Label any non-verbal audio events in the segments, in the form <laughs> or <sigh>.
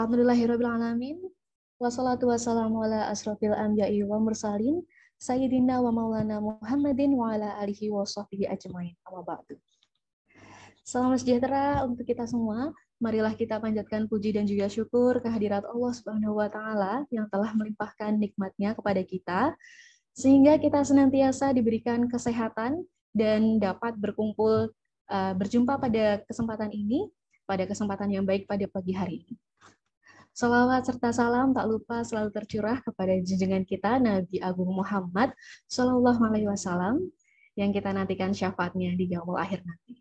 Alhamdulillahirrahmanirrahim. Wassalatu wassalamu ala asrafil anbiya'i wa mursalin, sayyidina wa maulana Muhammadin wa ala alihi wa sahbihi ajmain. Amma ba'du. Salam sejahtera untuk kita semua. Marilah kita panjatkan puji dan juga syukur kehadirat Allah Subhanahu wa taala yang telah melimpahkan nikmatnya kepada kita sehingga kita senantiasa diberikan kesehatan dan dapat berkumpul eh, berjumpa pada kesempatan ini, pada kesempatan yang baik pada pagi hari ini. Salawat serta salam tak lupa selalu tercurah kepada junjungan kita Nabi Agung Muhammad Shallallahu Alaihi Wasallam yang kita nantikan syafaatnya di yaumul akhir nanti.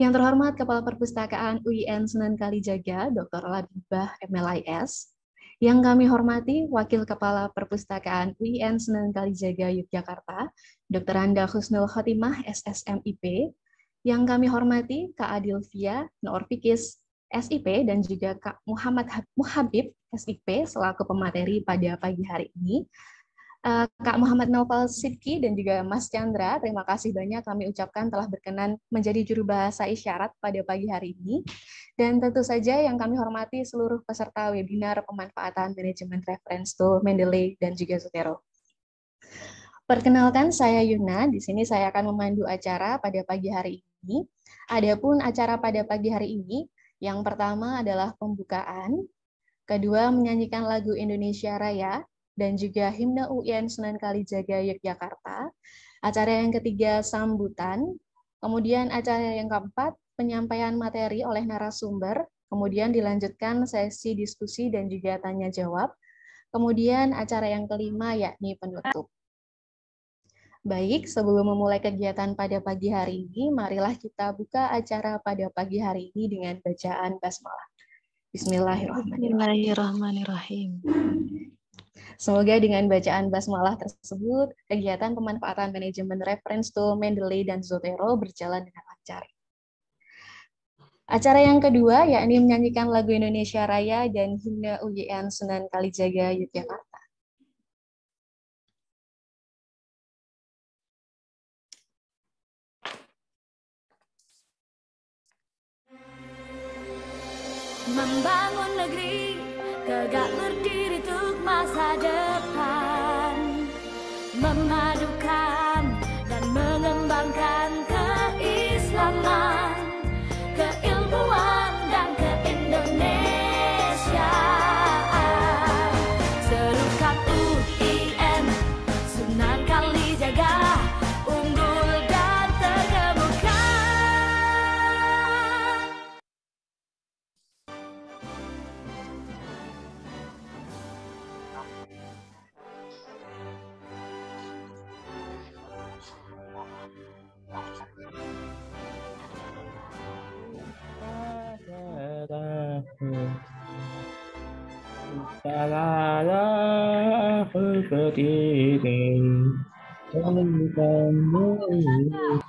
Yang terhormat Kepala Perpustakaan UIN Sunan Kalijaga, Dr. Labibah MLIS, yang kami hormati Wakil Kepala Perpustakaan UIN Sunan Kalijaga Yogyakarta, Dr. Anda Husnul Khotimah SSMIP, yang kami hormati Kak Adilvia Noor SIP dan juga Kak Muhammad Muhabib SIP selaku pemateri pada pagi hari ini. Eh, Kak Muhammad Novel Sidki dan juga Mas Chandra, terima kasih banyak kami ucapkan telah berkenan menjadi juru bahasa isyarat pada pagi hari ini. Dan tentu saja yang kami hormati seluruh peserta webinar pemanfaatan manajemen reference tool Mendeley dan juga Zotero. Perkenalkan saya Yuna, di sini saya akan memandu acara pada pagi hari ini. Adapun acara pada pagi hari ini yang pertama adalah pembukaan, kedua menyanyikan lagu Indonesia Raya, dan juga himne UIN Sunan Kalijaga Yogyakarta. Acara yang ketiga, sambutan. Kemudian acara yang keempat, penyampaian materi oleh narasumber. Kemudian dilanjutkan sesi diskusi dan juga tanya-jawab. Kemudian acara yang kelima yakni penutup. Baik, sebelum memulai kegiatan pada pagi hari ini, marilah kita buka acara pada pagi hari ini dengan bacaan basmalah. Bismillahirrahmanirrahim. Semoga dengan bacaan basmalah tersebut, kegiatan pemanfaatan manajemen reference tool Mendeley dan Zotero berjalan dengan lancar. Acara yang kedua yakni menyanyikan lagu Indonesia Raya dan himne UGM Sunan Kalijaga Yogyakarta. membangun negeri Tegak berdiri untuk masa depan Memadukan dan mengembangkan keislaman Keilmuan 啦啦啦，哥哥弟弟，等等我。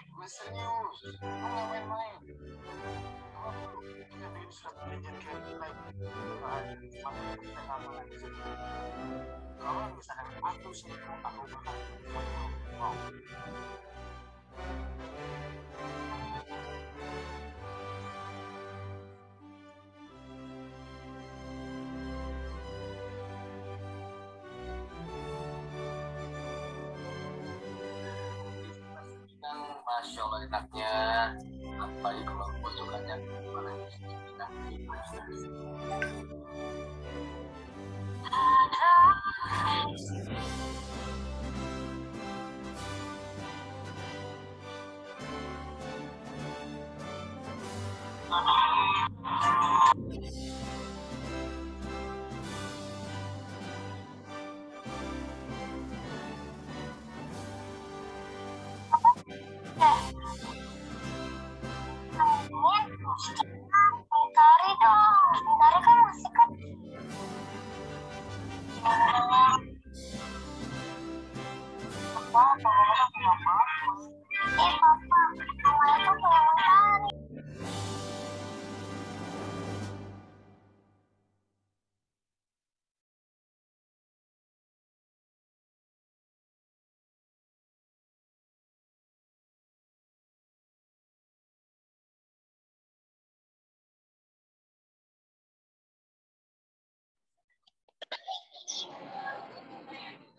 enaknya apalagi kalau gue sukanya gimana ya gitu kan. Thank you.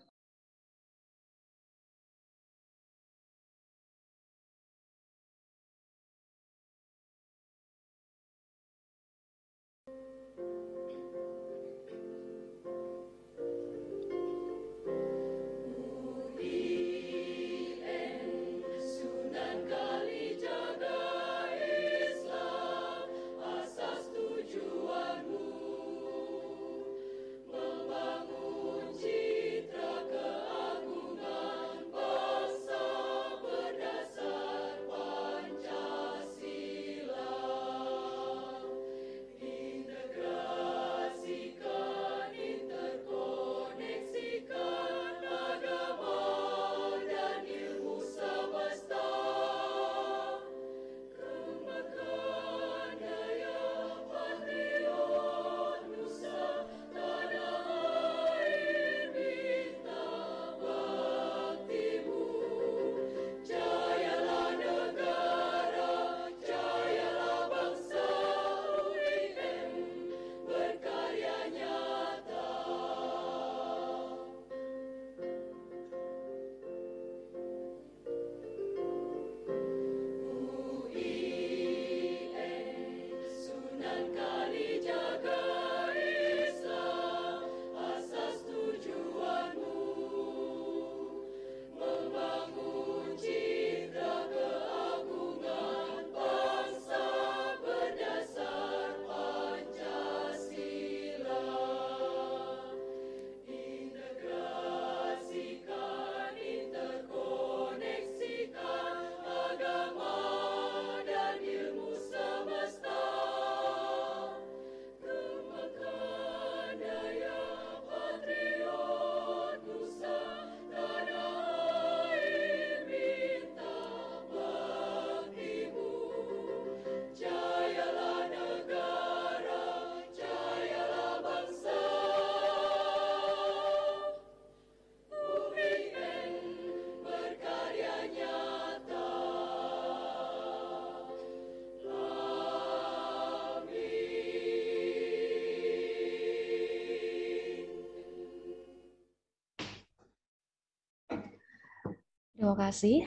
Terima kasih.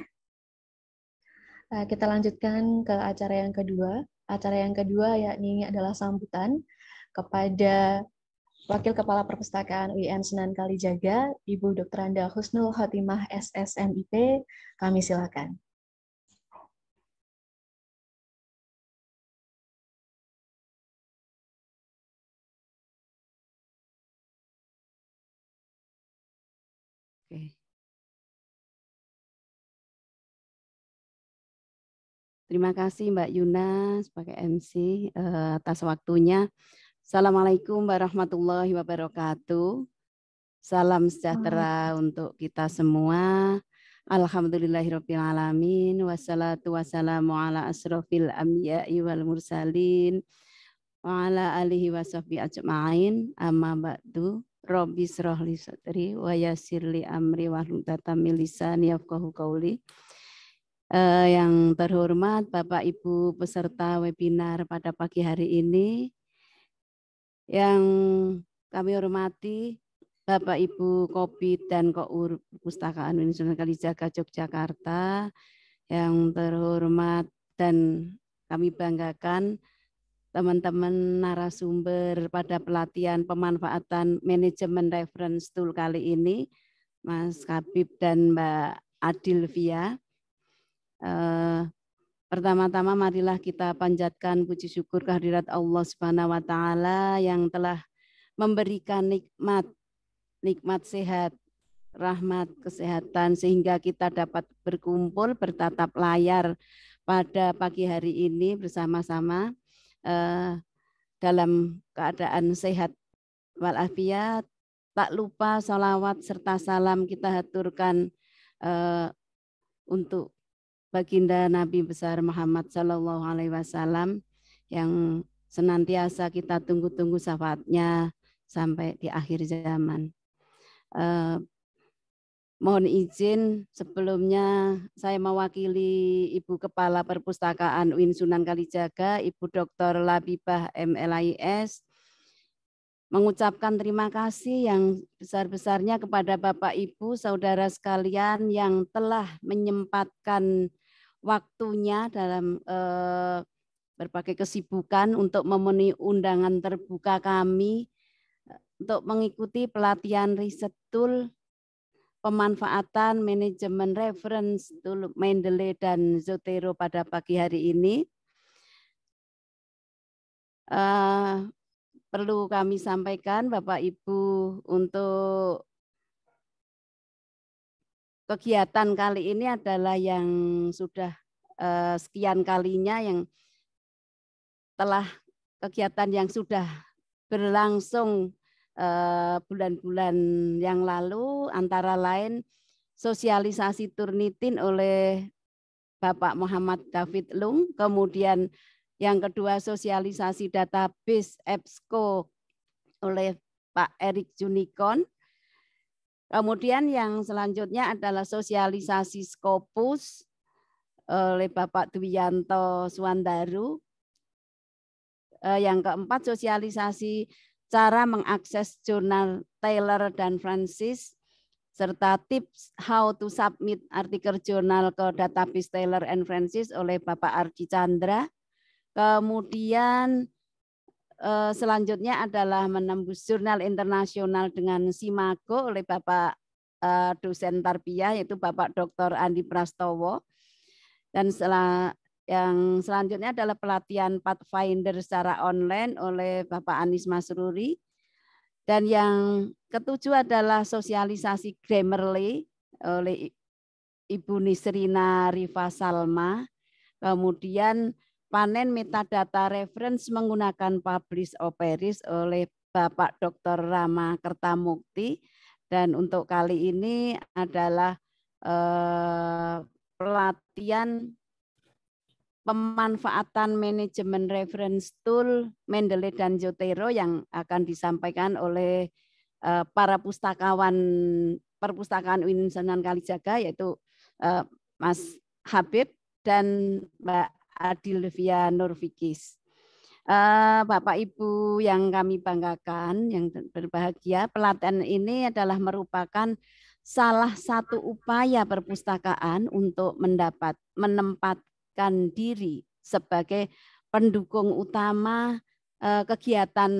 Eh, kita lanjutkan ke acara yang kedua. Acara yang kedua yakni adalah sambutan kepada Wakil Kepala Perpustakaan UIN Sunan Kalijaga, Ibu Dr. Anda Husnul Khotimah SSMIP. Kami silakan. Terima kasih Mbak Yuna sebagai MC uh, eh, atas waktunya. Assalamualaikum warahmatullahi wabarakatuh. Salam sejahtera untuk kita semua. Alhamdulillahirrabbilalamin. Wassalatu wassalamu ala asrofil amya'i wal mursalin. Wa ala alihi wa sahbihi ajma'in. Amma ba'du. Robbi srohli satri. wa yasirli amri wa hlutatamil lisani yafqahu qawli. Uh, yang terhormat Bapak Ibu peserta webinar pada pagi hari ini, yang kami hormati Bapak Ibu Kopi dan Kour Pustakaan Universitas Kalijaga Yogyakarta, yang terhormat dan kami banggakan teman-teman narasumber pada pelatihan pemanfaatan manajemen reference tool kali ini, Mas Kabib dan Mbak Adilvia Eh, pertama-tama marilah kita panjatkan puji syukur kehadirat Allah Subhanahu wa taala yang telah memberikan nikmat nikmat sehat, rahmat kesehatan sehingga kita dapat berkumpul bertatap layar pada pagi hari ini bersama-sama eh, dalam keadaan sehat walafiat. Tak lupa salawat serta salam kita haturkan eh, untuk baginda Nabi besar Muhammad Shallallahu Alaihi Wasallam yang senantiasa kita tunggu-tunggu syafaatnya sampai di akhir zaman. Eh, mohon izin sebelumnya saya mewakili Ibu Kepala Perpustakaan Win Sunan Kalijaga, Ibu Dr. Labibah MLIS, mengucapkan terima kasih yang besar-besarnya kepada Bapak Ibu, saudara sekalian yang telah menyempatkan waktunya dalam eh, berbagai kesibukan untuk memenuhi undangan terbuka kami eh, untuk mengikuti pelatihan riset tool pemanfaatan manajemen reference tool Mendeley dan Zotero pada pagi hari ini. Uh, perlu kami sampaikan Bapak Ibu untuk kegiatan kali ini adalah yang sudah eh, sekian kalinya yang telah kegiatan yang sudah berlangsung eh, bulan-bulan eh, yang lalu antara lain sosialisasi turnitin oleh Bapak Muhammad David Lung, kemudian yang kedua sosialisasi database EBSCO oleh Pak Erik Junikon. Kemudian yang selanjutnya adalah sosialisasi Scopus oleh Bapak Dwianto Suandaru. Eh, yang keempat sosialisasi cara mengakses jurnal Taylor dan Francis serta tips how to submit artikel jurnal ke database Taylor and Francis oleh Bapak Ardi Chandra. Kemudian eh, selanjutnya adalah menembus jurnal internasional dengan Simago oleh Bapak eh, dosen tarbiyah yaitu Bapak Dr. Andi Prastowo. Dan setelah yang selanjutnya adalah pelatihan Pathfinder secara online oleh Bapak Anies Masruri. Dan yang ketujuh adalah sosialisasi Grammarly oleh Ibu Nisrina Riva Salma. Kemudian panen metadata reference menggunakan publish operis oleh Bapak Dr. Rama Kertamukti dan untuk kali ini adalah eh, pelatihan pemanfaatan manajemen reference tool Mendeley dan Jotero yang akan disampaikan oleh eh, para pustakawan perpustakaan Uin Kalijaga yaitu eh, Mas Habib dan Mbak Adilvia Nurfikis. Eh, Bapak Ibu yang kami banggakan, yang berbahagia, pelatihan ini adalah merupakan salah satu upaya perpustakaan untuk mendapat menempatkan diri sebagai pendukung utama eh, kegiatan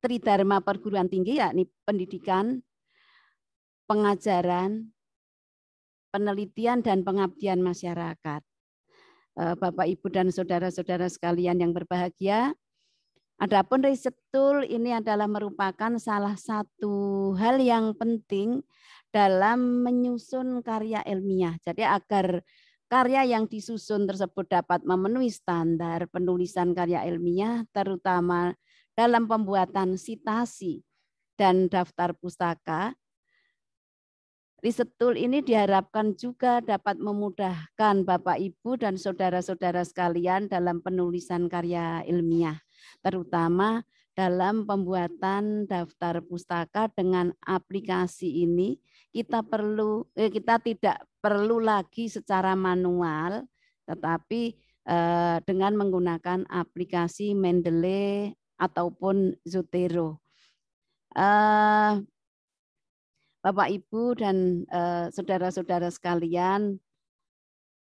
tridharma perguruan tinggi yakni pendidikan, pengajaran, penelitian dan pengabdian masyarakat. Eh, Bapak Ibu dan saudara-saudara sekalian yang berbahagia. Adapun riset tool ini adalah merupakan salah satu hal yang penting dalam menyusun karya ilmiah. Jadi agar karya yang disusun tersebut dapat memenuhi standar penulisan karya ilmiah terutama dalam pembuatan sitasi dan daftar pustaka riset tool ini diharapkan juga dapat memudahkan Bapak Ibu dan saudara-saudara sekalian dalam penulisan karya ilmiah, terutama dalam pembuatan daftar pustaka dengan aplikasi ini kita perlu eh, kita tidak perlu lagi secara manual tetapi eh, dengan menggunakan aplikasi Mendeley ataupun Zotero. Eh, Bapak Ibu dan eh, saudara-saudara sekalian,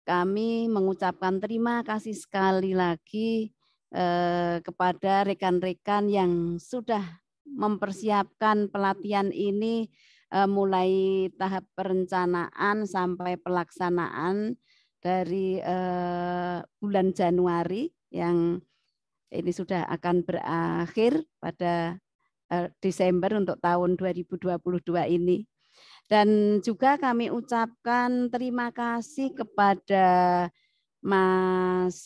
kami mengucapkan terima kasih sekali lagi eh, kepada rekan-rekan yang sudah mempersiapkan pelatihan ini eh, mulai tahap perencanaan sampai pelaksanaan dari bulan Januari yang ini sudah akan berakhir pada Eh, Desember untuk tahun 2022 ini. Dan juga kami ucapkan terima kasih kepada Mas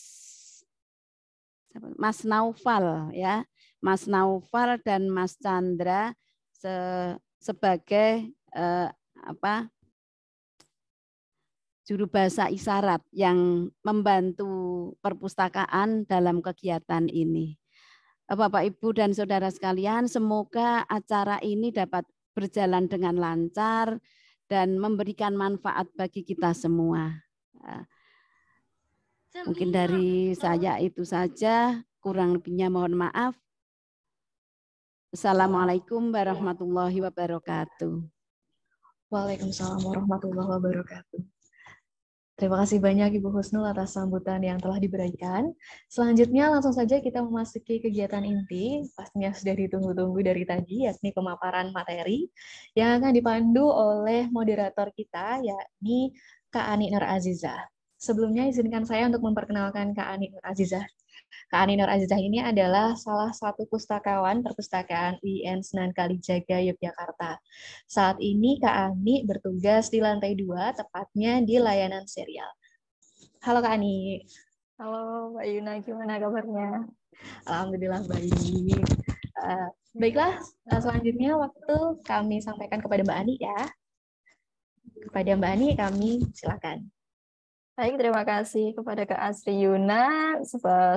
Mas Naufal ya, Mas Naufal dan Mas Chandra se, sebagai eh, apa juru bahasa isyarat yang membantu perpustakaan dalam kegiatan ini. Bapak Ibu dan saudara sekalian, semoga acara ini dapat berjalan dengan lancar dan memberikan manfaat bagi kita semua. Mungkin dari saya itu saja, kurang lebihnya mohon maaf. Assalamualaikum warahmatullahi wabarakatuh. Waalaikumsalam warahmatullahi wabarakatuh. Terima kasih banyak Ibu Husnul atas sambutan yang telah diberikan. Selanjutnya langsung saja kita memasuki kegiatan inti, pastinya sudah ditunggu-tunggu dari tadi, yakni pemaparan materi yang akan dipandu oleh moderator kita, yakni Kak Ani Nur Aziza. Sebelumnya izinkan saya untuk memperkenalkan Kak Ani Nur Aziza Kak Ani Nur Azizah ini adalah salah satu pustakawan perpustakaan UIN Senan Kalijaga Yogyakarta. Saat ini Kak Ani bertugas di lantai dua, tepatnya di layanan serial. Halo Kak Ani. Halo Mbak Yuna, gimana kabarnya? Alhamdulillah baik. Uh, baiklah, eh, selanjutnya waktu kami sampaikan kepada Mbak Ani ya. Kepada Mbak Ani kami silakan. Baik, terima kasih kepada Kak Asri Yuna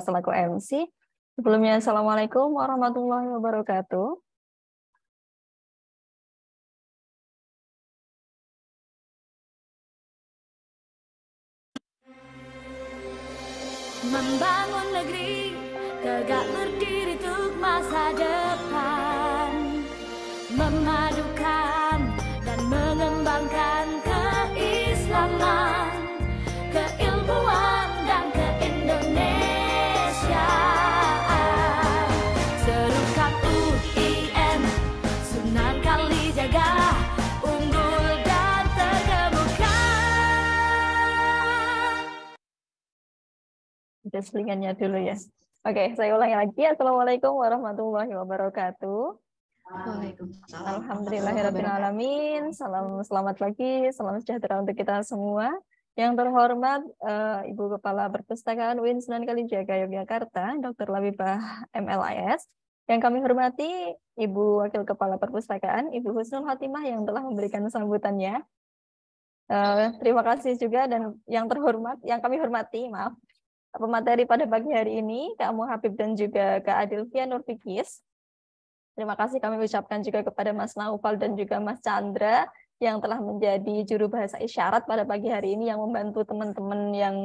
selaku MC. Sebelumnya, Assalamualaikum warahmatullahi wabarakatuh. Membangun negeri, tegak berdiri untuk masa depan. Memang... jaslingannya dulu ya. Oke, okay, saya ulangi lagi. Assalamualaikum warahmatullahi wabarakatuh. Alhamdulillahirrahmanirrahim. Salam selamat pagi, salam sejahtera untuk kita semua. Yang terhormat uh, Ibu Kepala Perpustakaan UIN Sunan Kalijaga Yogyakarta, Dr. Labibah MLIS. Yang kami hormati Ibu Wakil Kepala Perpustakaan, Ibu Husnul Hatimah yang telah memberikan sambutannya. Uh, terima kasih juga dan yang terhormat, yang kami hormati, maaf pemateri pada pagi hari ini, Kak Muhabib dan juga Kak Adilvia Nurfikis. Terima kasih kami ucapkan juga kepada Mas Naufal dan juga Mas Chandra yang telah menjadi juru bahasa isyarat pada pagi hari ini yang membantu teman-teman yang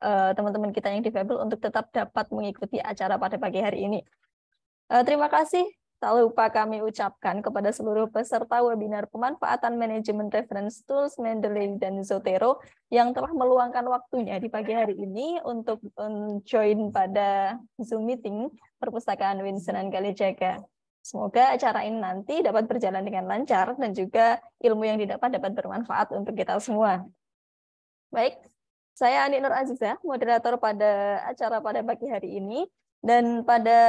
eh, teman-teman kita yang difabel untuk tetap dapat mengikuti acara pada pagi hari ini. Eh, terima kasih Tak lupa kami ucapkan kepada seluruh peserta webinar pemanfaatan manajemen reference tools Mendeley dan Zotero yang telah meluangkan waktunya di pagi hari ini untuk join pada Zoom meeting perpustakaan Winston dan Kalijaga. Semoga acara ini nanti dapat berjalan dengan lancar dan juga ilmu yang didapat dapat bermanfaat untuk kita semua. Baik, saya Andi Nur Aziza, moderator pada acara pada pagi hari ini. Dan pada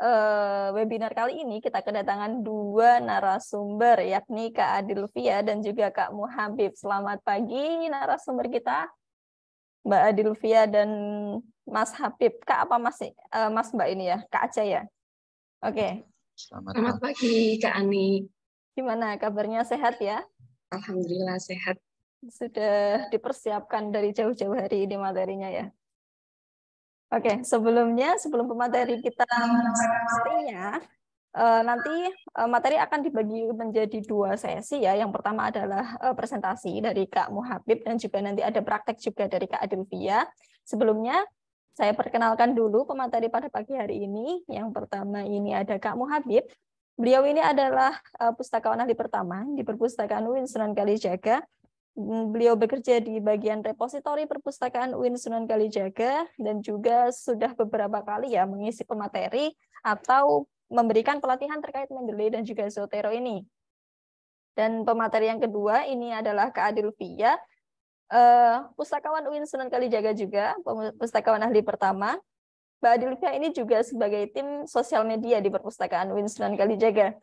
uh, webinar kali ini kita kedatangan dua narasumber yakni Kak Adilvia dan juga Kak Muhabib. Selamat pagi narasumber kita Mbak Adilvia dan Mas Habib. Kak apa Mas uh, Mas Mbak ini ya? Kak Aceh ya. Oke. Okay. Selamat, Selamat pagi Kak Ani. Gimana kabarnya sehat ya? Alhamdulillah sehat. Sudah dipersiapkan dari jauh-jauh hari ini materinya ya? Oke, okay, sebelumnya sebelum pemateri kita materinya, eh, nanti eh, materi akan dibagi menjadi dua sesi ya. Yang pertama adalah eh, presentasi dari Kak Muhabib dan juga nanti ada praktek juga dari Kak Adelvia. Sebelumnya saya perkenalkan dulu pemateri pada pagi hari ini. Yang pertama ini ada Kak Muhabib. Beliau ini adalah pustakawan ahli pertama di Perpustakaan UIN Sunan Kalijaga Mm, beliau bekerja di bagian repositori perpustakaan UIN Sunan Kalijaga dan juga sudah beberapa kali ya mengisi pemateri atau memberikan pelatihan terkait Mendeley dan juga Zotero ini. Dan pemateri yang kedua ini adalah Kak Fia, eh, pustakawan UIN Sunan Kalijaga juga, pustakawan ahli pertama. Mbak Fia ini juga sebagai tim sosial media di perpustakaan UIN Sunan Kalijaga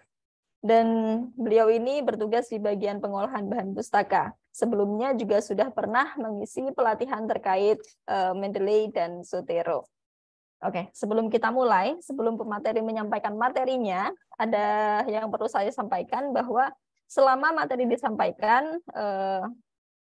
dan beliau ini bertugas di bagian pengolahan bahan pustaka. Sebelumnya juga sudah pernah mengisi pelatihan terkait uh, Mendeley dan Sotero. Oke, sebelum kita mulai, sebelum pemateri menyampaikan materinya, ada yang perlu saya sampaikan bahwa selama materi disampaikan, uh,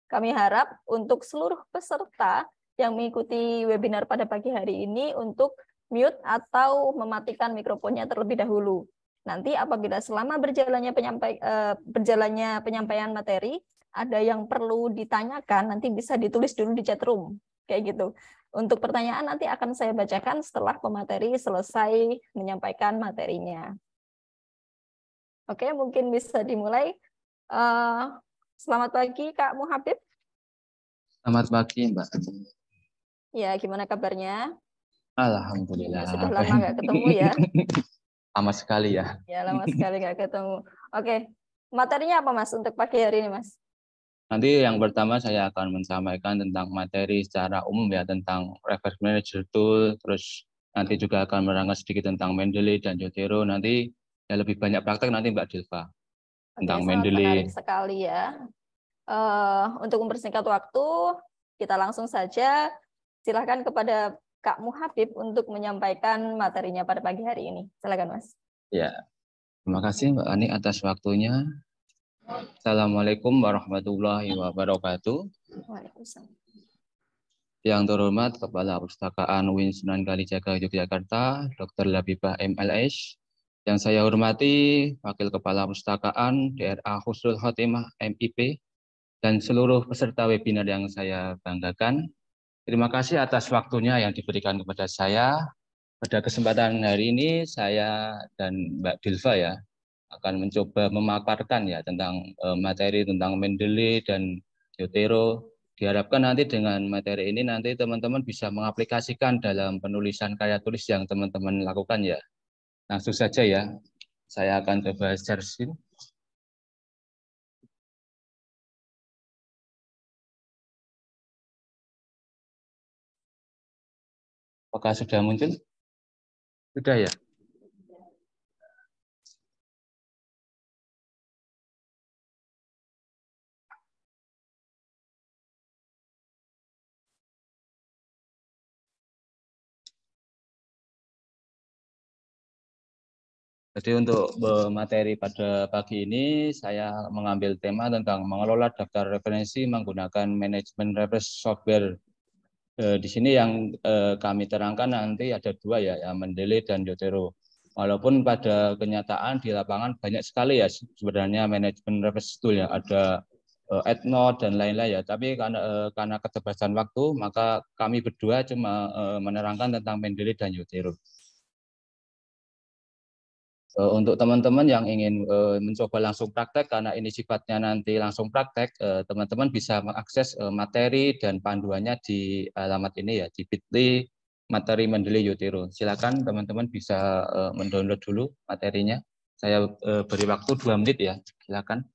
kami harap untuk seluruh peserta yang mengikuti webinar pada pagi hari ini untuk mute atau mematikan mikrofonnya terlebih dahulu Nanti apabila selama berjalannya penyampai, eh, berjalannya penyampaian materi ada yang perlu ditanyakan nanti bisa ditulis dulu di chat room kayak gitu. Untuk pertanyaan nanti akan saya bacakan setelah pemateri selesai menyampaikan materinya. Oke, mungkin bisa dimulai. Eh, selamat pagi Kak Muhabib. Selamat pagi Mbak. Ya, gimana kabarnya? Alhamdulillah. Sudah lama nggak ketemu ya. <laughs> Lama sekali ya. Ya, lama sekali nggak ketemu. Oke, materinya apa Mas untuk pagi hari ini Mas? Nanti yang pertama saya akan menyampaikan tentang materi secara umum ya, tentang reverse manager tool, terus nanti juga akan merangkai sedikit tentang Mendeley dan Jotero. Nanti ya lebih banyak praktek nanti Mbak Dilva tentang okay, Mendeley. sekali ya. Uh, untuk mempersingkat waktu, kita langsung saja silahkan kepada Kak Muhabib untuk menyampaikan materinya pada pagi hari ini. Silakan Mas. Ya, terima kasih Mbak Ani atas waktunya. Assalamualaikum warahmatullahi wabarakatuh. Waalaikumsalam. Yang terhormat Kepala perpustakaan Win Sunan Kalijaga Yogyakarta, Dr. Labibah MLS. Yang saya hormati Wakil Kepala perpustakaan DRA Husnul Khotimah MIP dan seluruh peserta webinar yang saya banggakan. Terima kasih atas waktunya yang diberikan kepada saya. Pada kesempatan hari ini saya dan Mbak Dilva ya akan mencoba memaparkan ya tentang eh, materi tentang Mendeley dan Yotero. Diharapkan nanti dengan materi ini nanti teman-teman bisa mengaplikasikan dalam penulisan karya tulis yang teman-teman lakukan ya. Langsung saja ya. Saya akan coba share screen. Apakah sudah muncul? Sudah ya? Jadi untuk materi pada pagi ini saya mengambil tema tentang mengelola daftar referensi menggunakan manajemen referensi software Eh, di sini yang eh, kami terangkan nanti ada dua ya, ya Mendele dan Yotero. Walaupun pada kenyataan di lapangan banyak sekali ya sebenarnya manajemen reverse tool ya ada eh, etno dan lain-lain ya. Tapi karena karena keterbatasan waktu maka kami berdua cuma menerangkan tentang Mendele dan Yotero. Eh, untuk teman-teman yang ingin eh, mencoba langsung praktek, karena ini sifatnya nanti langsung praktek, eh, teman-teman bisa mengakses materi dan panduannya di alamat ini ya, di bit.ly materi Mendeli Yotiro. Silakan teman-teman bisa mendownload dulu materinya. Saya beri waktu dua menit ya, silakan.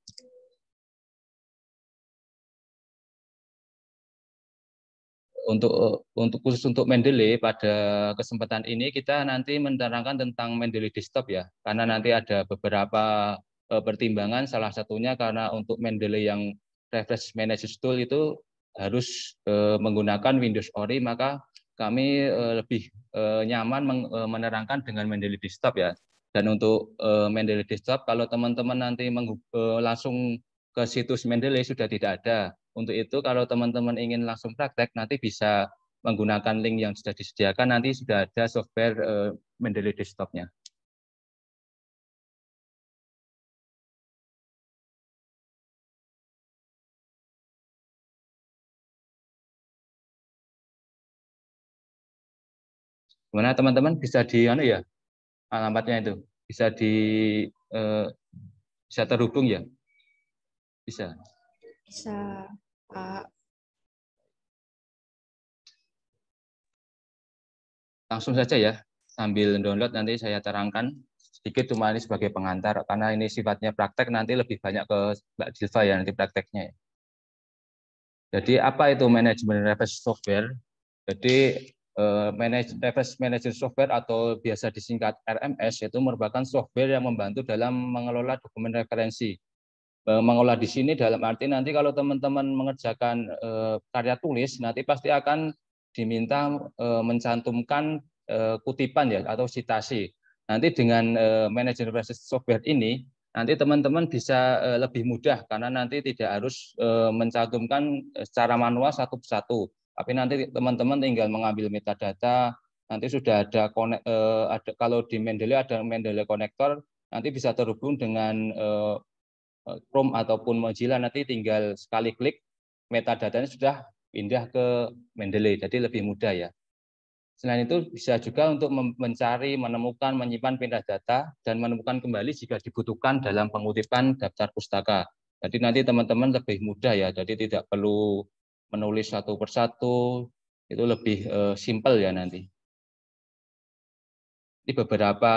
untuk eh, untuk khusus untuk Mendeley pada kesempatan ini kita nanti menerangkan tentang Mendeley Desktop ya karena nanti ada beberapa uh, pertimbangan salah satunya karena untuk Mendeley yang Refresh manager tool itu harus uh, menggunakan Windows ORI maka kami uh, lebih uh, nyaman meng, uh, menerangkan dengan Mendeley Desktop ya dan untuk uh, Mendeley desktop kalau teman-teman nanti uh, langsung ke situs Mendeley sudah tidak ada untuk itu kalau teman-teman ingin langsung praktek nanti bisa menggunakan link yang sudah disediakan nanti sudah ada software uh, Mendeley desktopnya. Gimana teman-teman bisa di anu ya alamatnya itu bisa di uh, bisa terhubung ya bisa bisa Pak. Langsung saja ya, sambil download nanti saya terangkan sedikit cuma ini sebagai pengantar karena ini sifatnya praktek nanti lebih banyak ke Mbak Dilva ya nanti prakteknya ya. Jadi apa itu manajemen reference software? Jadi eh, manage, reference manager software atau biasa disingkat RMS itu merupakan software yang membantu dalam mengelola dokumen referensi Eh, mengolah di sini dalam arti nanti kalau teman-teman mengerjakan eh, karya tulis nanti pasti akan diminta eh, mencantumkan kutipan ya atau citasi. Nanti dengan manajer basis software ini nanti teman-teman bisa lebih mudah karena nanti tidak harus mencantumkan secara manual satu persatu. Tapi nanti teman-teman tinggal mengambil metadata, nanti sudah ada, konek ada kalau di Mendeley ada Mendeley konektor nanti bisa terhubung dengan Chrome ataupun Mozilla nanti tinggal sekali klik metadatanya sudah pindah ke Mendeley, jadi lebih mudah ya. Selain itu bisa juga untuk mencari, menemukan, menyimpan pindah data dan menemukan kembali jika dibutuhkan dalam pengutipan daftar pustaka. Jadi nanti teman-teman lebih mudah ya, jadi tidak perlu menulis satu persatu, itu lebih uh, eh, simple ya nanti. Di beberapa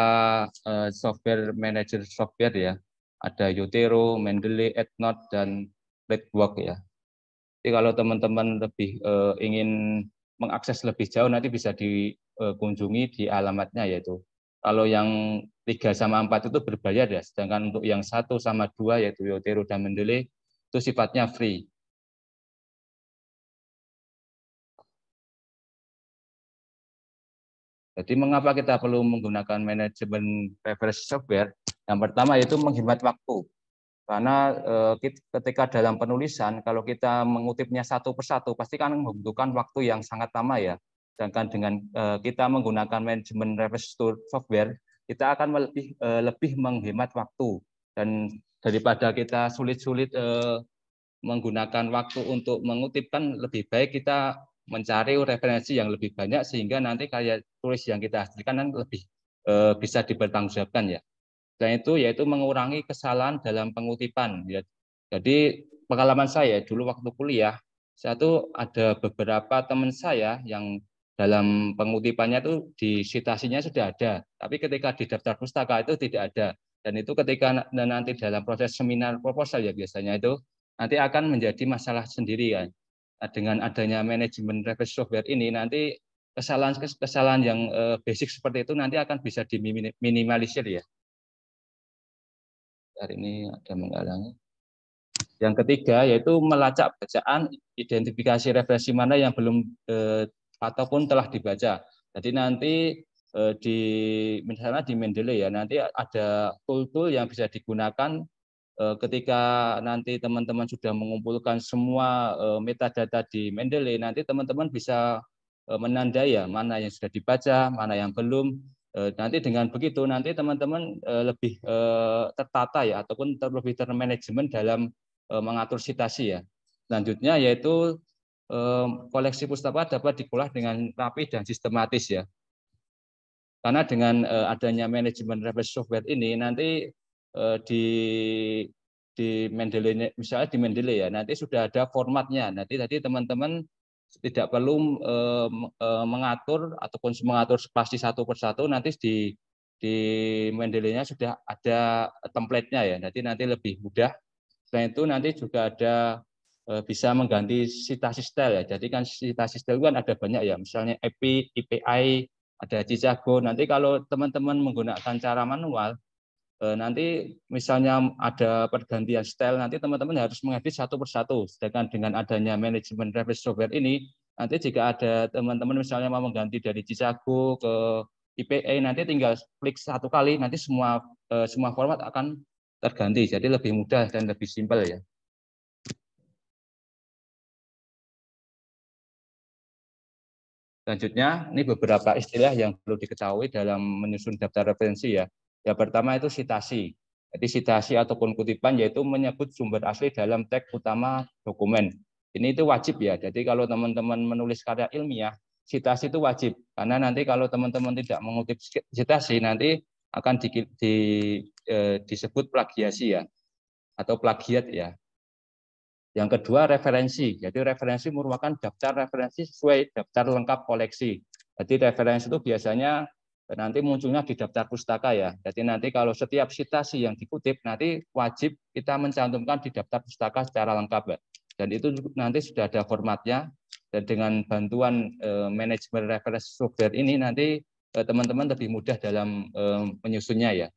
uh, software manager software ya, ada Yotero, Mendeley, Etnot, dan Blackbox ya. Jadi kalau teman-teman lebih uh, ingin mengakses lebih jauh nanti bisa dikunjungi di alamatnya yaitu kalau yang tiga sama empat itu berbayar ya, sedangkan untuk yang satu sama dua yaitu Yotero dan Mendeley itu sifatnya free. Jadi mengapa kita perlu menggunakan manajemen reference software? Yang pertama yaitu menghemat waktu. Karena eh, ketika dalam penulisan, kalau kita mengutipnya satu persatu, pasti kan membutuhkan waktu yang sangat lama ya. Sedangkan dengan eh, kita menggunakan manajemen reverse software, kita akan lebih eh, lebih menghemat waktu dan daripada kita sulit-sulit menggunakan waktu untuk mengutipkan lebih baik kita mencari referensi yang lebih banyak sehingga nanti karya tulis yang kita hasilkan kan lebih bisa dipertanggungjawabkan ya dan itu yaitu mengurangi kesalahan dalam pengutipan. Ya. Jadi pengalaman saya dulu waktu kuliah, saya tuh ada beberapa teman saya yang dalam pengutipannya itu di citasinya sudah ada, tapi ketika di daftar pustaka itu tidak ada. Dan itu ketika nanti dalam proses seminar proposal ya biasanya itu nanti akan menjadi masalah sendiri ya. Ya. Dengan adanya manajemen revisi software ini nanti kesalahan-kesalahan yang eh, basic seperti itu nanti akan bisa diminimalisir ya hari ini ada menggalangi. Yang ketiga yaitu melacak bacaan, identifikasi referensi mana yang belum eh, ataupun telah dibaca. Jadi nanti eh, di misalnya di Mendeley ya, nanti ada tool-tool yang bisa digunakan eh, ketika nanti teman-teman sudah mengumpulkan semua eh, metadata di Mendeley, nanti teman-teman bisa eh, menandai ya mana yang sudah dibaca, mana yang belum, Eh, nanti dengan begitu nanti teman-teman eh, lebih eh, tertata ya ataupun lebih termanajemen dalam mengatur sitasi ya. Selanjutnya yaitu koleksi pustaka dapat dikolah dengan rapi dan sistematis ya. Karena dengan adanya manajemen reference software ini nanti di di Mendeley misalnya di Mendeley ya nanti sudah ada formatnya. Nanti tadi teman-teman tidak perlu eh, eh, mengatur ataupun mengatur spasi satu persatu nanti di di mendeley sudah ada template-nya ya. Nanti nanti lebih mudah. Selain itu nanti juga ada eh, bisa mengganti citasi style ya. Jadi kan citasi style kan ada banyak ya. Misalnya EPI, IPI, ada Cicago Nanti kalau teman-teman menggunakan cara manual, Eh, nanti misalnya ada pergantian style, nanti teman-teman harus mengedit satu persatu. Sedangkan dengan adanya manajemen Revit Software ini, nanti jika ada teman-teman misalnya mau mengganti dari Chicago ke IPE, nanti tinggal klik satu kali, nanti semua eh, semua format akan terganti. Jadi lebih mudah dan lebih simpel ya. Selanjutnya, ini beberapa istilah yang perlu diketahui dalam menyusun daftar referensi ya. Ya pertama itu sitasi. Jadi sitasi ataupun kutipan yaitu menyebut sumber asli dalam teks utama dokumen. Ini itu wajib ya. Jadi kalau teman-teman menulis karya ilmiah, sitasi itu wajib. Karena nanti kalau teman-teman tidak mengutip sitasi, nanti akan di, di, eh, disebut plagiasi ya atau plagiat ya. Yang kedua referensi. Jadi referensi merupakan daftar referensi sesuai daftar lengkap koleksi. Jadi referensi itu biasanya nanti munculnya di daftar pustaka ya. Jadi nanti kalau setiap sitasi yang dikutip nanti wajib kita mencantumkan di daftar pustaka secara lengkap. Ya. Dan itu nanti sudah ada formatnya. Dan dengan bantuan eh, manajemen reference software ini nanti eh, teman-teman eh, lebih mudah dalam eh, menyusunnya ya.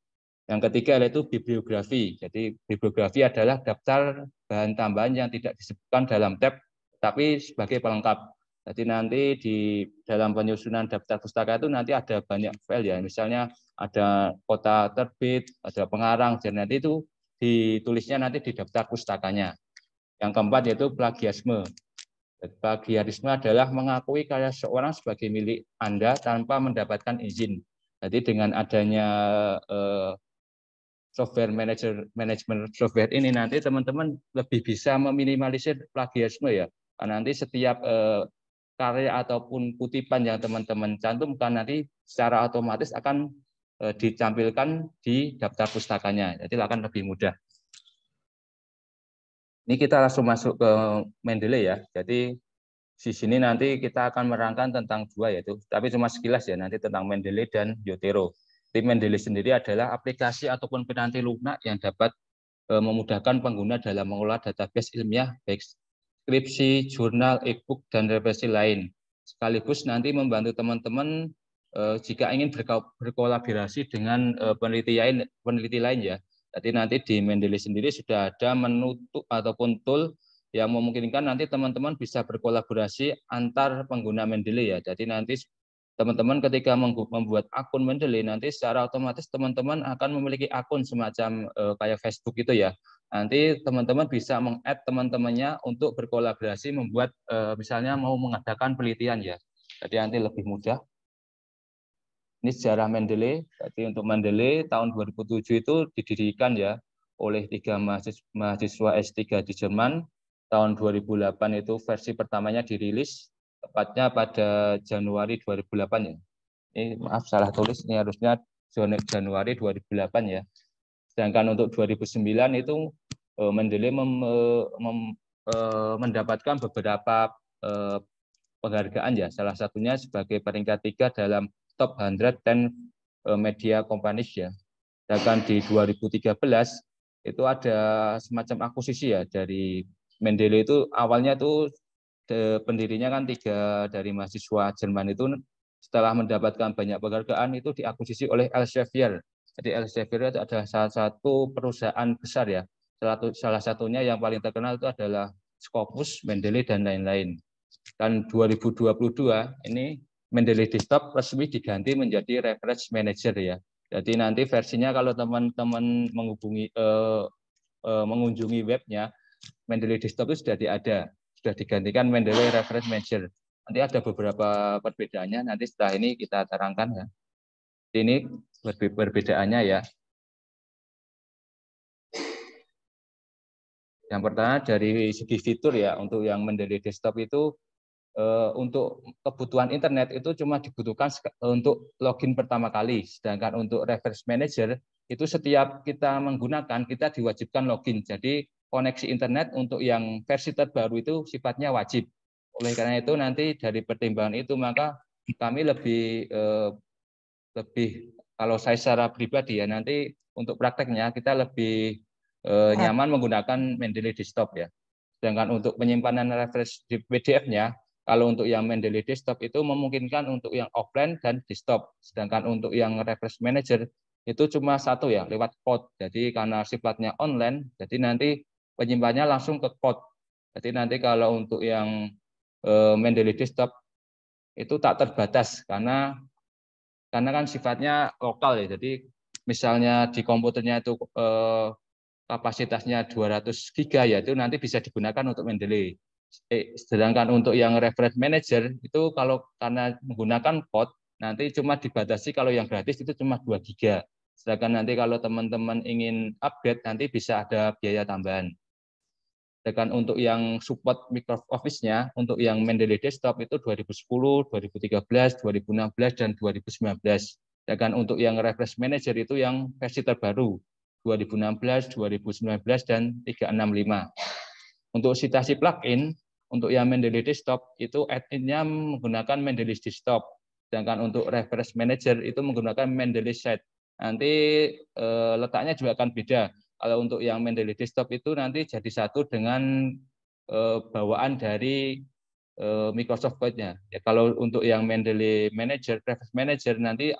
Yang ketiga yaitu bibliografi. Jadi bibliografi adalah daftar bahan tambahan yang tidak disebutkan dalam tab, tapi sebagai pelengkap. Jadi nanti di dalam penyusunan daftar pustaka itu nanti ada banyak file ya. Misalnya ada kota terbit, ada pengarang, dan nanti itu ditulisnya nanti di daftar pustakanya. Yang keempat yaitu plagiasme. Plagiarisme adalah mengakui karya seorang sebagai milik Anda tanpa mendapatkan izin. Jadi dengan adanya eh, software manager manajemen software ini nanti teman-teman lebih bisa meminimalisir plagiarisme ya. nanti setiap eh, karya ataupun kutipan yang teman-teman cantumkan nanti secara otomatis akan e, dicampilkan di daftar pustakanya. Jadi akan lebih mudah. Ini kita langsung masuk ke Mendeley ya. Jadi di sini nanti kita akan merangkan tentang dua yaitu, tapi cuma sekilas ya nanti tentang Mendeley dan Yotero. Tim Mendeley sendiri adalah aplikasi ataupun penanti lunak yang dapat e, memudahkan pengguna dalam mengolah database ilmiah baik skripsi, jurnal, e-book, dan referensi lain. Sekaligus nanti membantu teman-teman eh, jika ingin berkolaborasi dengan eh, peneliti lain, peneliti lain ya. Jadi nanti di Mendeley sendiri sudah ada menutup ataupun tool yang memungkinkan nanti teman-teman bisa berkolaborasi antar pengguna Mendeley ya. Jadi nanti teman-teman ketika membuat akun Mendeley nanti secara otomatis teman-teman akan memiliki akun semacam eh, kayak Facebook itu ya Nanti teman-teman bisa meng-add teman-temannya untuk berkolaborasi membuat eh, misalnya mau mengadakan penelitian ya. Jadi nanti lebih mudah. Ini sejarah Mendeley. Jadi untuk Mendeley tahun 2007 itu didirikan ya oleh tiga mahasiswa S3 di Jerman. Tahun 2008 itu versi pertamanya dirilis tepatnya pada Januari 2008 ya. Ini maaf salah tulis, ini harusnya Januari 2008 ya. Sedangkan untuk 2009 itu Eh, Mendele mem, eh, mem, eh, mendapatkan beberapa penghargaan ya, salah satunya sebagai peringkat tiga dalam top 100 ten media companies ya. Sedangkan di 2013 itu ada semacam akuisisi ya dari Mendele itu awalnya tuh de, pendirinya kan tiga dari mahasiswa Jerman itu setelah mendapatkan banyak penghargaan itu diakuisisi oleh Elsevier. Jadi Elsevier itu adalah salah satu perusahaan besar ya salah satunya yang paling terkenal itu adalah Scopus, Mendeley, dan lain-lain. Dan 2022 ini Mendeley Desktop resmi diganti menjadi Reference Manager ya. Jadi nanti versinya kalau teman-teman menghubungi eh, eh, mengunjungi webnya, Mendeley Desktop itu sudah ada, sudah digantikan Mendeley Reference Manager. Nanti ada beberapa perbedaannya, nanti setelah ini kita terangkan ya. Ini perbedaannya ya. Yang pertama dari segi fitur ya untuk yang mendeli desktop itu eh, untuk kebutuhan internet itu cuma dibutuhkan eh, untuk login pertama kali, sedangkan untuk reference manager itu setiap kita menggunakan kita diwajibkan login. Jadi koneksi internet untuk yang versi terbaru itu sifatnya wajib. Oleh karena itu nanti dari pertimbangan itu maka kami lebih eh, lebih kalau saya secara pribadi ya nanti untuk prakteknya kita lebih eh, iya. nyaman menggunakan Mendeley desktop ya. Sedangkan untuk penyimpanan refresh di PDF-nya, kalau untuk yang Mendeley desktop itu memungkinkan untuk yang offline dan desktop. Sedangkan untuk yang reference manager itu cuma satu ya, lewat code. Jadi karena sifatnya online, jadi nanti penyimpannya langsung ke code. Jadi nanti kalau untuk yang eh, Mendeley desktop itu tak terbatas karena karena kan sifatnya lokal ya. Jadi misalnya di komputernya itu eh, kapasitasnya 200 giga yaitu nanti bisa digunakan untuk mendeley. Eh, sedangkan untuk yang reference manager itu kalau karena menggunakan pot nanti cuma dibatasi kalau yang gratis itu cuma 2 giga. Sedangkan nanti kalau teman-teman ingin upgrade nanti bisa ada biaya tambahan. Sedangkan untuk yang support Microsoft Office-nya, untuk yang Mendeley Desktop itu 2010, 2013, 2016, dan 2019. Sedangkan untuk yang Reference Manager itu yang versi terbaru, 2016, 2019, dan 365. Untuk sitasi plugin, untuk yang Mendeley Desktop, itu add-innya menggunakan Mendeley Desktop. Sedangkan untuk reference manager itu menggunakan Mendeley Set. Nanti eh, letaknya juga akan beda. Kalau untuk yang Mendeley Desktop itu nanti jadi satu dengan eh, bawaan dari eh, Microsoft Code-nya. Ya, kalau untuk yang Mendeley Manager, Reference Manager nanti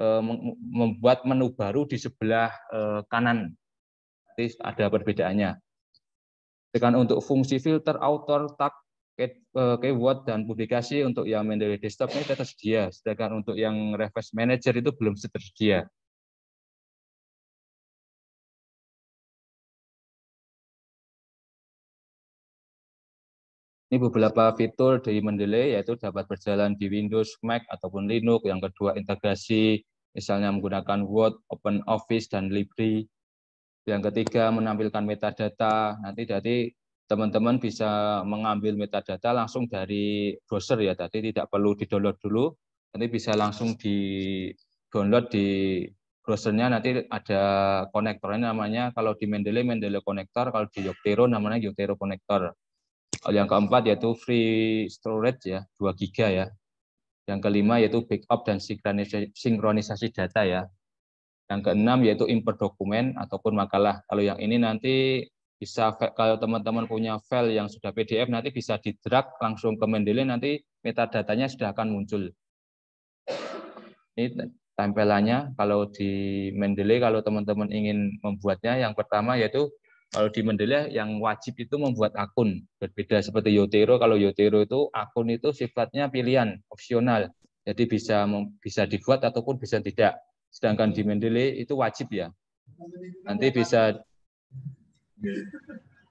Eh, membuat menu baru di sebelah eh, kanan. Jadi ada perbedaannya. Sedangkan untuk fungsi filter, author, tag, eh, keyword, dan publikasi untuk yang manually desktop ini tersedia. Sedangkan untuk yang reference manager itu belum tersedia. Ini beberapa fitur dari Mendeley, yaitu dapat berjalan di Windows, Mac, ataupun Linux. Yang kedua, integrasi, misalnya menggunakan Word, Open Office, dan Libre. Yang ketiga, menampilkan metadata. Nanti dari teman-teman bisa mengambil metadata langsung dari browser ya tadi tidak perlu di dulu nanti bisa langsung di-download di browsernya nanti ada konektornya namanya kalau di Mendeley Mendeley konektor kalau di Yoktero namanya Yoktero konektor yang keempat yaitu free storage ya, 2 giga ya. Yang kelima yaitu backup dan sinkronisasi data ya. Yang keenam yaitu import dokumen ataupun makalah. Kalau yang ini nanti bisa kalau teman-teman punya file yang sudah PDF nanti bisa di drag langsung ke Mendeley nanti metadatanya sudah akan muncul. Ini tempelannya kalau di Mendeley kalau teman-teman ingin membuatnya yang pertama yaitu kalau di Mendeleh yang wajib itu membuat akun. Berbeda seperti Yotero, kalau Yotero itu akun itu sifatnya pilihan, opsional. Jadi bisa bisa dibuat ataupun bisa tidak. Sedangkan di Mendeleh itu wajib ya. Nanti bisa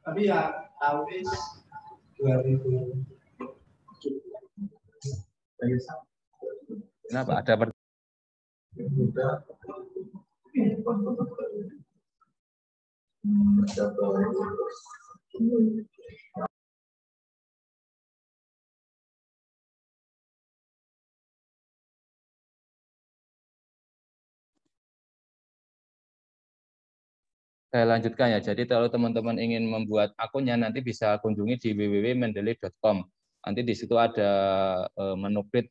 tapi ya Awis 2000 Kenapa ada pertanyaan? saya lanjutkan ya. Jadi kalau teman-teman ingin membuat akunnya nanti bisa kunjungi di www.mendeley.com. Nanti di situ ada eh, menu create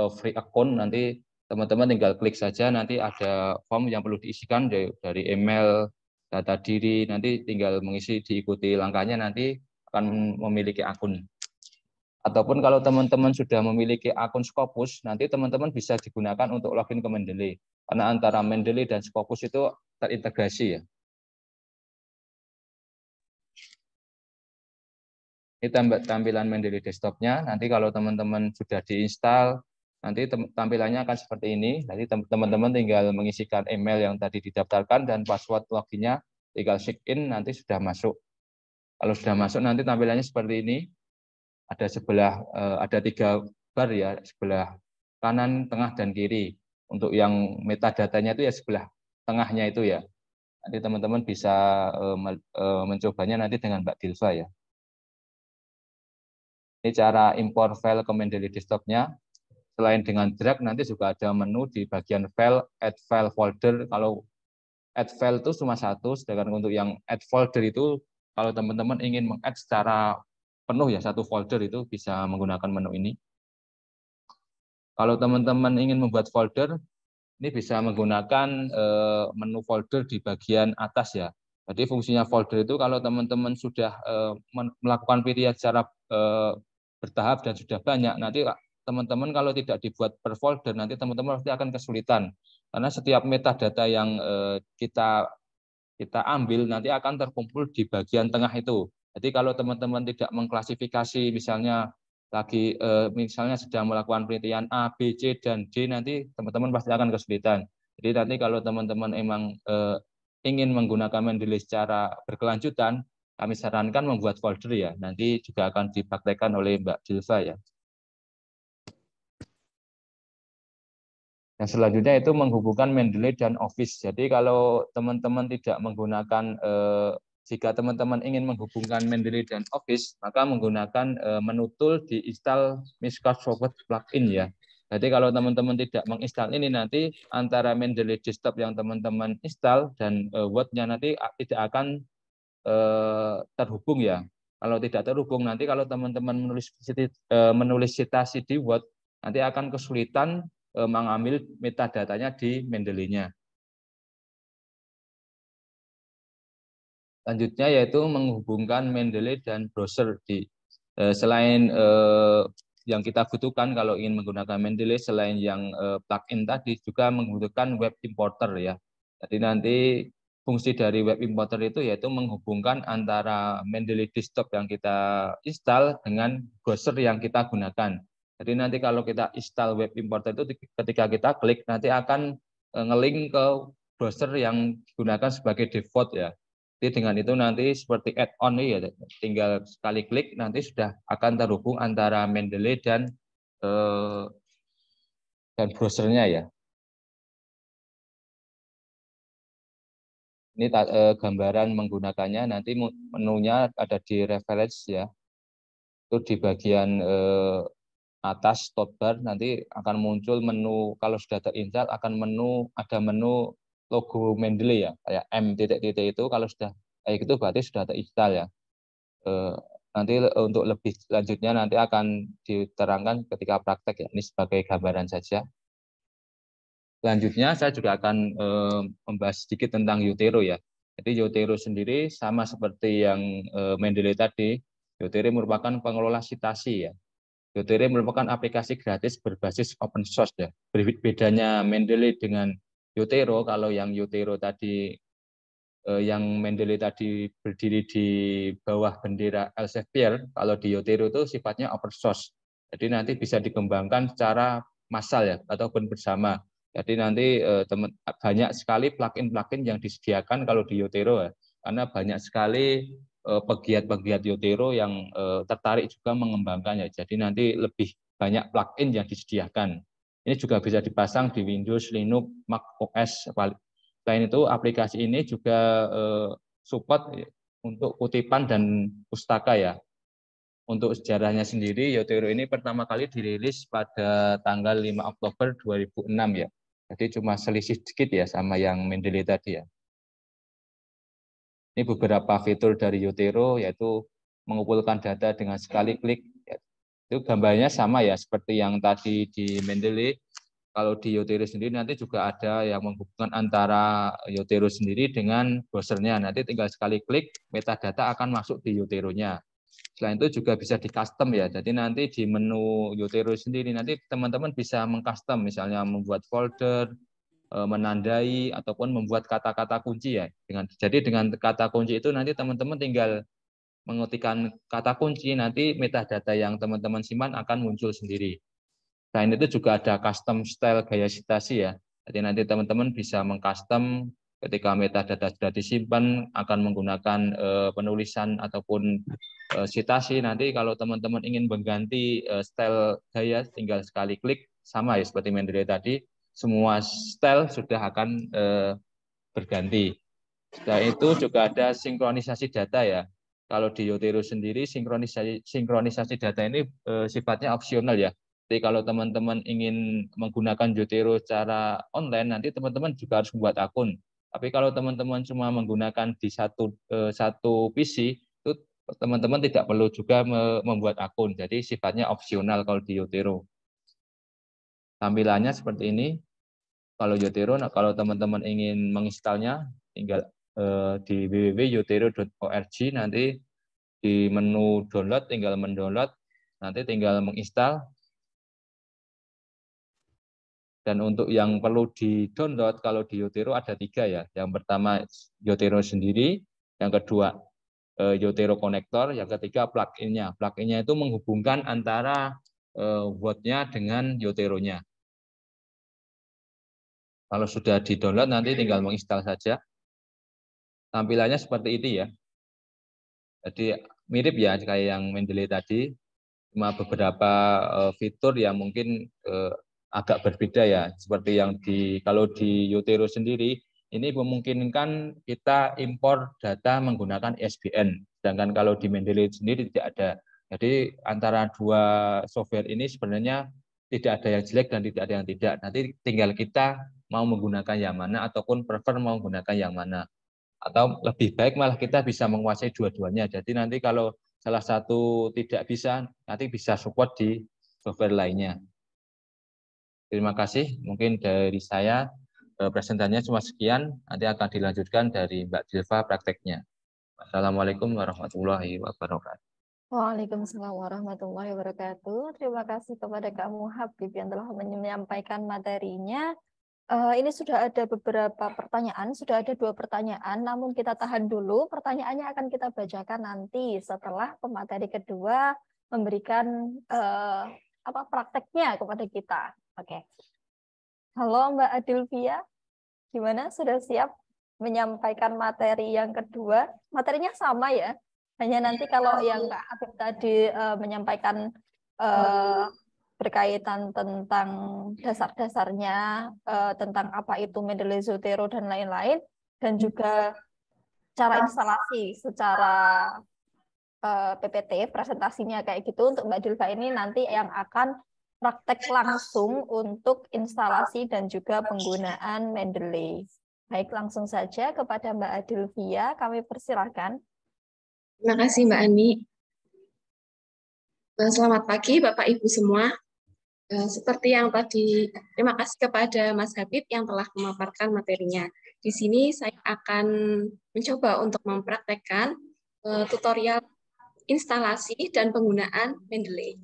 eh, free account. Nanti teman-teman tinggal klik saja. Nanti ada form yang perlu diisikan dari email, data diri, nanti tinggal mengisi diikuti langkahnya nanti akan memiliki akun. Ataupun kalau teman-teman sudah memiliki akun Scopus, nanti teman-teman bisa digunakan untuk login ke Mendeley. Karena antara Mendeley dan Scopus itu terintegrasi ya. Ini tampilan Mendeley desktopnya. Nanti kalau teman-teman sudah diinstal, Nanti tampilannya akan seperti ini. Nanti teman-teman tinggal mengisikan email yang tadi didaftarkan dan password loginnya tinggal check in nanti sudah masuk. Kalau sudah masuk nanti tampilannya seperti ini. Ada sebelah eh, ada tiga bar ya, sebelah kanan, tengah dan kiri. Untuk yang metadatanya itu ya sebelah tengahnya itu ya. Nanti teman-teman bisa eh, eh, mencobanya nanti dengan Mbak Dilva ya. Ini cara import file ke Mendeley desktopnya. Selain dengan drag, nanti juga ada menu di bagian file, add file folder. Kalau add file itu cuma satu, sedangkan untuk yang add folder itu, kalau teman-teman ingin meng secara penuh ya satu folder itu bisa menggunakan menu ini. Kalau teman-teman ingin membuat folder, ini bisa menggunakan eh, menu folder di bagian atas ya. Jadi fungsinya folder itu kalau teman-teman sudah eh, melakukan pilihan secara eh, bertahap dan sudah banyak, nanti teman-teman kalau tidak dibuat per folder nanti teman-teman pasti akan kesulitan karena setiap metadata yang eh, kita kita ambil nanti akan terkumpul di bagian tengah itu. Jadi kalau teman-teman tidak mengklasifikasi misalnya lagi eh, misalnya sedang melakukan penelitian A, B, C dan D nanti teman-teman pasti akan kesulitan. Jadi nanti kalau teman-teman emang eh, ingin menggunakan Mendeley secara berkelanjutan, kami sarankan membuat folder ya. Nanti juga akan dipraktekkan oleh Mbak Dilva ya. Yang selanjutnya itu menghubungkan Mendeley dan Office. Jadi kalau teman-teman tidak menggunakan eh, jika teman-teman ingin menghubungkan Mendeley dan Office, maka menggunakan eh, menu tool di install Miscard Forward plugin ya. Jadi kalau teman-teman tidak menginstal ini nanti antara Mendeley desktop yang teman-teman install dan eh, Word-nya nanti eh, tidak akan eh, terhubung ya. Kalau tidak terhubung nanti kalau teman-teman menulis eh, menulis citasi di Word nanti akan kesulitan E, mengambil metadatanya di Mendelinya. Lanjutnya Selanjutnya yaitu menghubungkan Mendeley dan browser di e, selain e, yang kita butuhkan kalau ingin menggunakan Mendeley selain yang plugin tadi juga menggunakan web importer ya. Jadi nanti fungsi dari web importer itu yaitu menghubungkan antara Mendeley desktop yang kita install dengan browser yang kita gunakan. Jadi nanti kalau kita install web importer itu ketika kita klik nanti akan e, ngelink ke browser yang digunakan sebagai default ya. Jadi dengan itu nanti seperti add-on ya, tinggal sekali klik nanti sudah akan terhubung antara Mendeley dan e, dan browsernya ya. Ini e, gambaran menggunakannya nanti menunya ada di reference ya. Itu di bagian eh, atas top bar nanti akan muncul menu kalau sudah terinstal akan menu ada menu logo Mendeley ya kayak M titik titik itu kalau sudah kayak itu berarti sudah terinstal ya eh, nanti untuk lebih lanjutnya nanti akan diterangkan ketika praktek ya ini sebagai gambaran saja Lanjutnya saya juga akan eh, membahas sedikit tentang Utero ya jadi Utero sendiri sama seperti yang e, Mendeley tadi Utero merupakan pengelola sitasi ya Deuterium merupakan aplikasi gratis berbasis open source ya. Bedanya Mendeley dengan Yotero, kalau yang Yotero tadi eh, yang Mendeley tadi berdiri di bawah bendera Elsevier, kalau di Yotero itu sifatnya open source. Jadi nanti bisa dikembangkan secara massal ya ataupun bersama. Jadi nanti eh, teman banyak sekali plugin-plugin yang disediakan kalau di Yotero ya. Karena banyak sekali Eh, pegiat-pegiat Yotero yang eh, tertarik juga mengembangkannya. Jadi nanti lebih banyak plugin yang disediakan. Ini juga bisa dipasang di Windows, Linux, Mac OS. Selain itu, aplikasi ini juga eh, support untuk kutipan dan pustaka ya. Untuk sejarahnya sendiri, Yotero ini pertama kali dirilis pada tanggal 5 Oktober 2006 ya. Jadi cuma selisih sedikit ya sama yang Mendeley tadi ya. Ini beberapa fitur dari Yotero, yaitu mengumpulkan data dengan sekali hmm. klik. Itu gambarnya sama ya, seperti yang tadi di Mendeley. Kalau di Yotero sendiri nanti juga ada yang menghubungkan antara Yotero sendiri dengan browsernya. Nanti tinggal sekali klik, metadata akan masuk di Yotero-nya. Selain itu juga bisa di custom ya. Jadi nanti di menu Yotero sendiri nanti teman-teman bisa mengcustom misalnya membuat folder, Eh, menandai ataupun membuat kata-kata kunci ya. Dengan jadi dengan kata kunci itu nanti teman-teman tinggal mengetikkan kata kunci nanti metadata yang teman-teman simpan akan muncul sendiri. Selain itu juga ada custom style gaya citasi ya. Jadi nanti teman-teman bisa mengcustom ketika metadata sudah disimpan akan menggunakan eh, penulisan ataupun eh, citasi nanti kalau teman-teman ingin mengganti style gaya tinggal sekali klik sama ya seperti Mendeley tadi semua style sudah akan eh, berganti. Setelah itu juga ada sinkronisasi data ya. Kalau di Yotero sendiri sinkronisasi sinkronisasi data ini eh, sifatnya opsional ya. Jadi kalau teman-teman ingin menggunakan Yotero secara online nanti teman-teman juga harus membuat akun. Tapi kalau teman-teman cuma menggunakan di satu eh, satu PC itu teman-teman tidak perlu juga membuat akun. Jadi sifatnya opsional kalau di Yotero. Tampilannya seperti ini. Kalau Yotero, nah, kalau teman-teman ingin menginstalnya, tinggal eh, di www.yotero.org nanti di menu download tinggal mendownload, nanti tinggal menginstal. Dan untuk yang perlu di-download kalau di Yotero ada tiga ya. Yang pertama Yotero sendiri, yang kedua eh, Yotero konektor, yang ketiga pluginnya. Pluginnya itu menghubungkan antara eh, Word-nya dengan Yotero-nya. Kalau sudah di-download nanti tinggal menginstal saja. Tampilannya seperti itu ya. Jadi mirip ya kayak yang Mendeley tadi, cuma beberapa eh, fitur yang mungkin eh, agak berbeda ya. Seperti yang di kalau di Yotero sendiri ini memungkinkan kita impor data menggunakan SBN. Sedangkan kalau di Mendeley sendiri tidak ada. Jadi antara dua software ini sebenarnya tidak ada yang jelek dan tidak ada yang tidak. Nanti tinggal kita mau menggunakan yang mana ataupun prefer mau menggunakan yang mana. Atau lebih baik malah kita bisa menguasai dua-duanya. Jadi nanti kalau salah satu tidak bisa, nanti bisa support di software lainnya. Terima kasih. Mungkin dari saya eh, presentannya cuma sekian. Nanti akan dilanjutkan dari Mbak Dilva prakteknya. Assalamualaikum warahmatullahi wabarakatuh. Waalaikumsalam warahmatullahi wabarakatuh. Terima kasih kepada kamu Habib yang telah menyampaikan materinya. Uh, ini sudah ada beberapa pertanyaan, sudah ada dua pertanyaan, namun kita tahan dulu. Pertanyaannya akan kita bacakan nanti setelah pemateri kedua memberikan uh, apa prakteknya kepada kita. Oke. Okay. Halo Mbak Adilvia, gimana? Sudah siap menyampaikan materi yang kedua? Materinya sama ya, hanya nanti iya, kalau yang Mbak Adil tadi uh, menyampaikan uh, berkaitan tentang dasar-dasarnya uh, tentang apa itu Mendeley-Zotero dan lain-lain dan hmm. juga cara instalasi secara uh, eh, PPT presentasinya kayak gitu untuk Mbak Dilva ini nanti yang akan praktek langsung untuk instalasi dan juga penggunaan Mendeley. Baik, langsung saja kepada Mbak Adilvia, kami persilahkan. Terima kasih Mbak Ani. Eh, selamat pagi Bapak Ibu semua. Eh, seperti yang tadi, terima kasih kepada Mas Habib yang telah memaparkan materinya. Di sini saya akan mencoba untuk mempraktekkan eh, tutorial instalasi dan penggunaan Mendeley.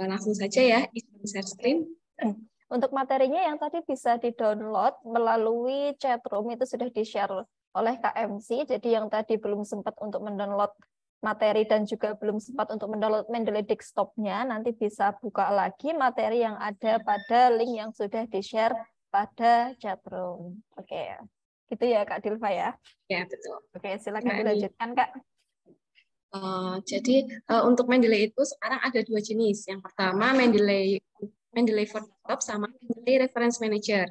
Eh, langsung saja ya, izin share screen. Hmm. Untuk materinya yang tadi bisa di-download melalui chatroom itu sudah di-share oleh KMC. Jadi yang tadi belum sempat untuk mendownload materi dan juga belum sempat untuk mendownload mendeledik Desktopnya nanti bisa buka lagi materi yang ada pada link yang sudah di-share pada chatroom. Oke, okay. gitu ya Kak Dilva ya? Ya, betul. Oke, okay, silakan nah, dilanjutkan Kak. Uh, jadi uh, untuk Mendeley itu sekarang ada dua jenis. Yang pertama Mendeley Mendeley for Desktop sama Mendeley Reference Manager.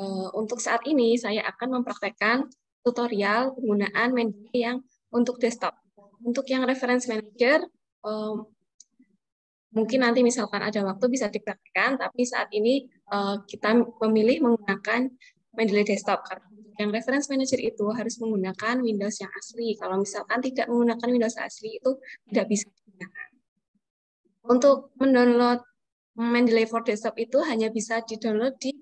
Uh, untuk saat ini saya akan mempraktekkan tutorial penggunaan Mendeley yang untuk desktop untuk yang reference manager, um, mungkin nanti misalkan ada waktu bisa dipraktikkan, tapi saat ini uh, kita memilih menggunakan Mendeley Desktop karena yang reference manager itu harus menggunakan Windows yang asli. Kalau misalkan tidak menggunakan Windows asli itu tidak bisa digunakan. Untuk mendownload Mendeley for Desktop itu hanya bisa didownload di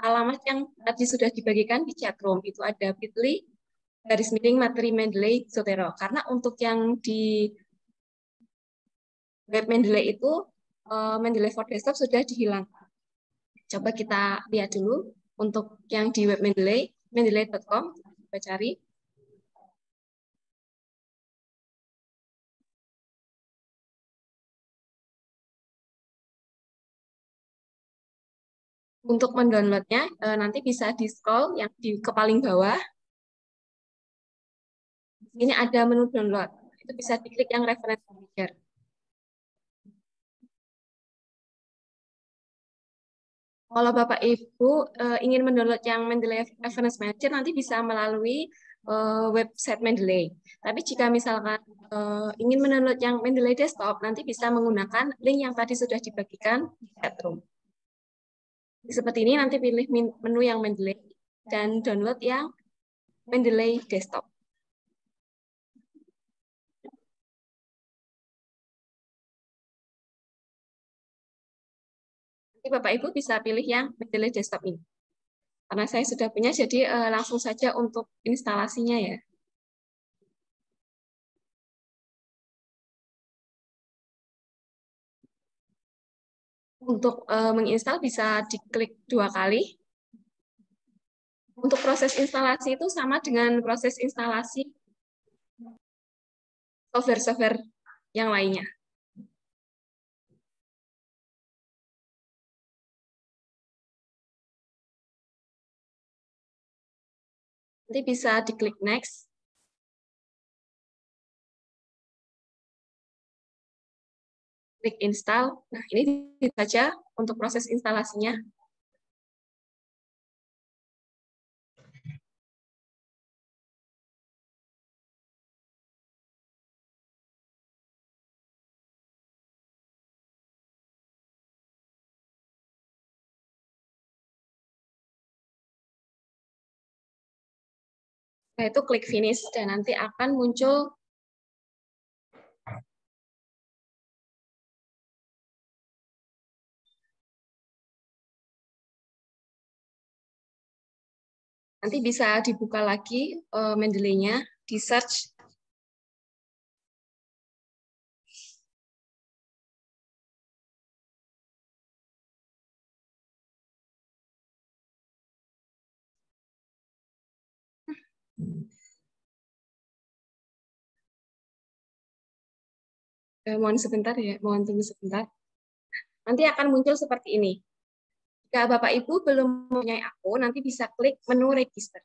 alamat yang tadi sudah dibagikan di chatroom. Itu ada bit.ly garis miring materi Mendeley Zotero. Karena untuk yang di web Mendeley itu uh, Mendeley for Desktop sudah dihilangkan. Coba kita lihat dulu untuk yang di web Mendeley, mendeley.com, kita cari. untuk mendownloadnya eh, nanti bisa di scroll yang di ke paling bawah ini ada menu download. Itu bisa diklik yang reference manager. Kalau Bapak Ibu e, ingin mendownload yang Mendeley Reference Manager nanti bisa melalui e, website Mendeley. Tapi jika misalkan e, ingin mendownload yang Mendeley Desktop nanti bisa menggunakan link yang tadi sudah dibagikan di chatroom. Seperti ini nanti pilih menu yang Mendeley dan download yang Mendeley Desktop. Jadi Bapak Ibu bisa pilih yang majalah desktop ini. Karena saya sudah punya, jadi uh, langsung saja untuk instalasinya ya. Untuk uh, menginstal bisa diklik dua kali. Untuk proses instalasi itu sama dengan proses instalasi software-software yang lainnya. Nanti bisa diklik next. Klik install. Nah, ini saja untuk proses instalasinya. Nah, itu klik finish dan nanti akan muncul Nanti bisa dibuka lagi uh, Mendeley-nya, di search eh, mohon sebentar ya, mohon tunggu sebentar. Nanti akan muncul seperti ini. Jika Bapak Ibu belum mempunyai akun, nanti bisa klik menu register.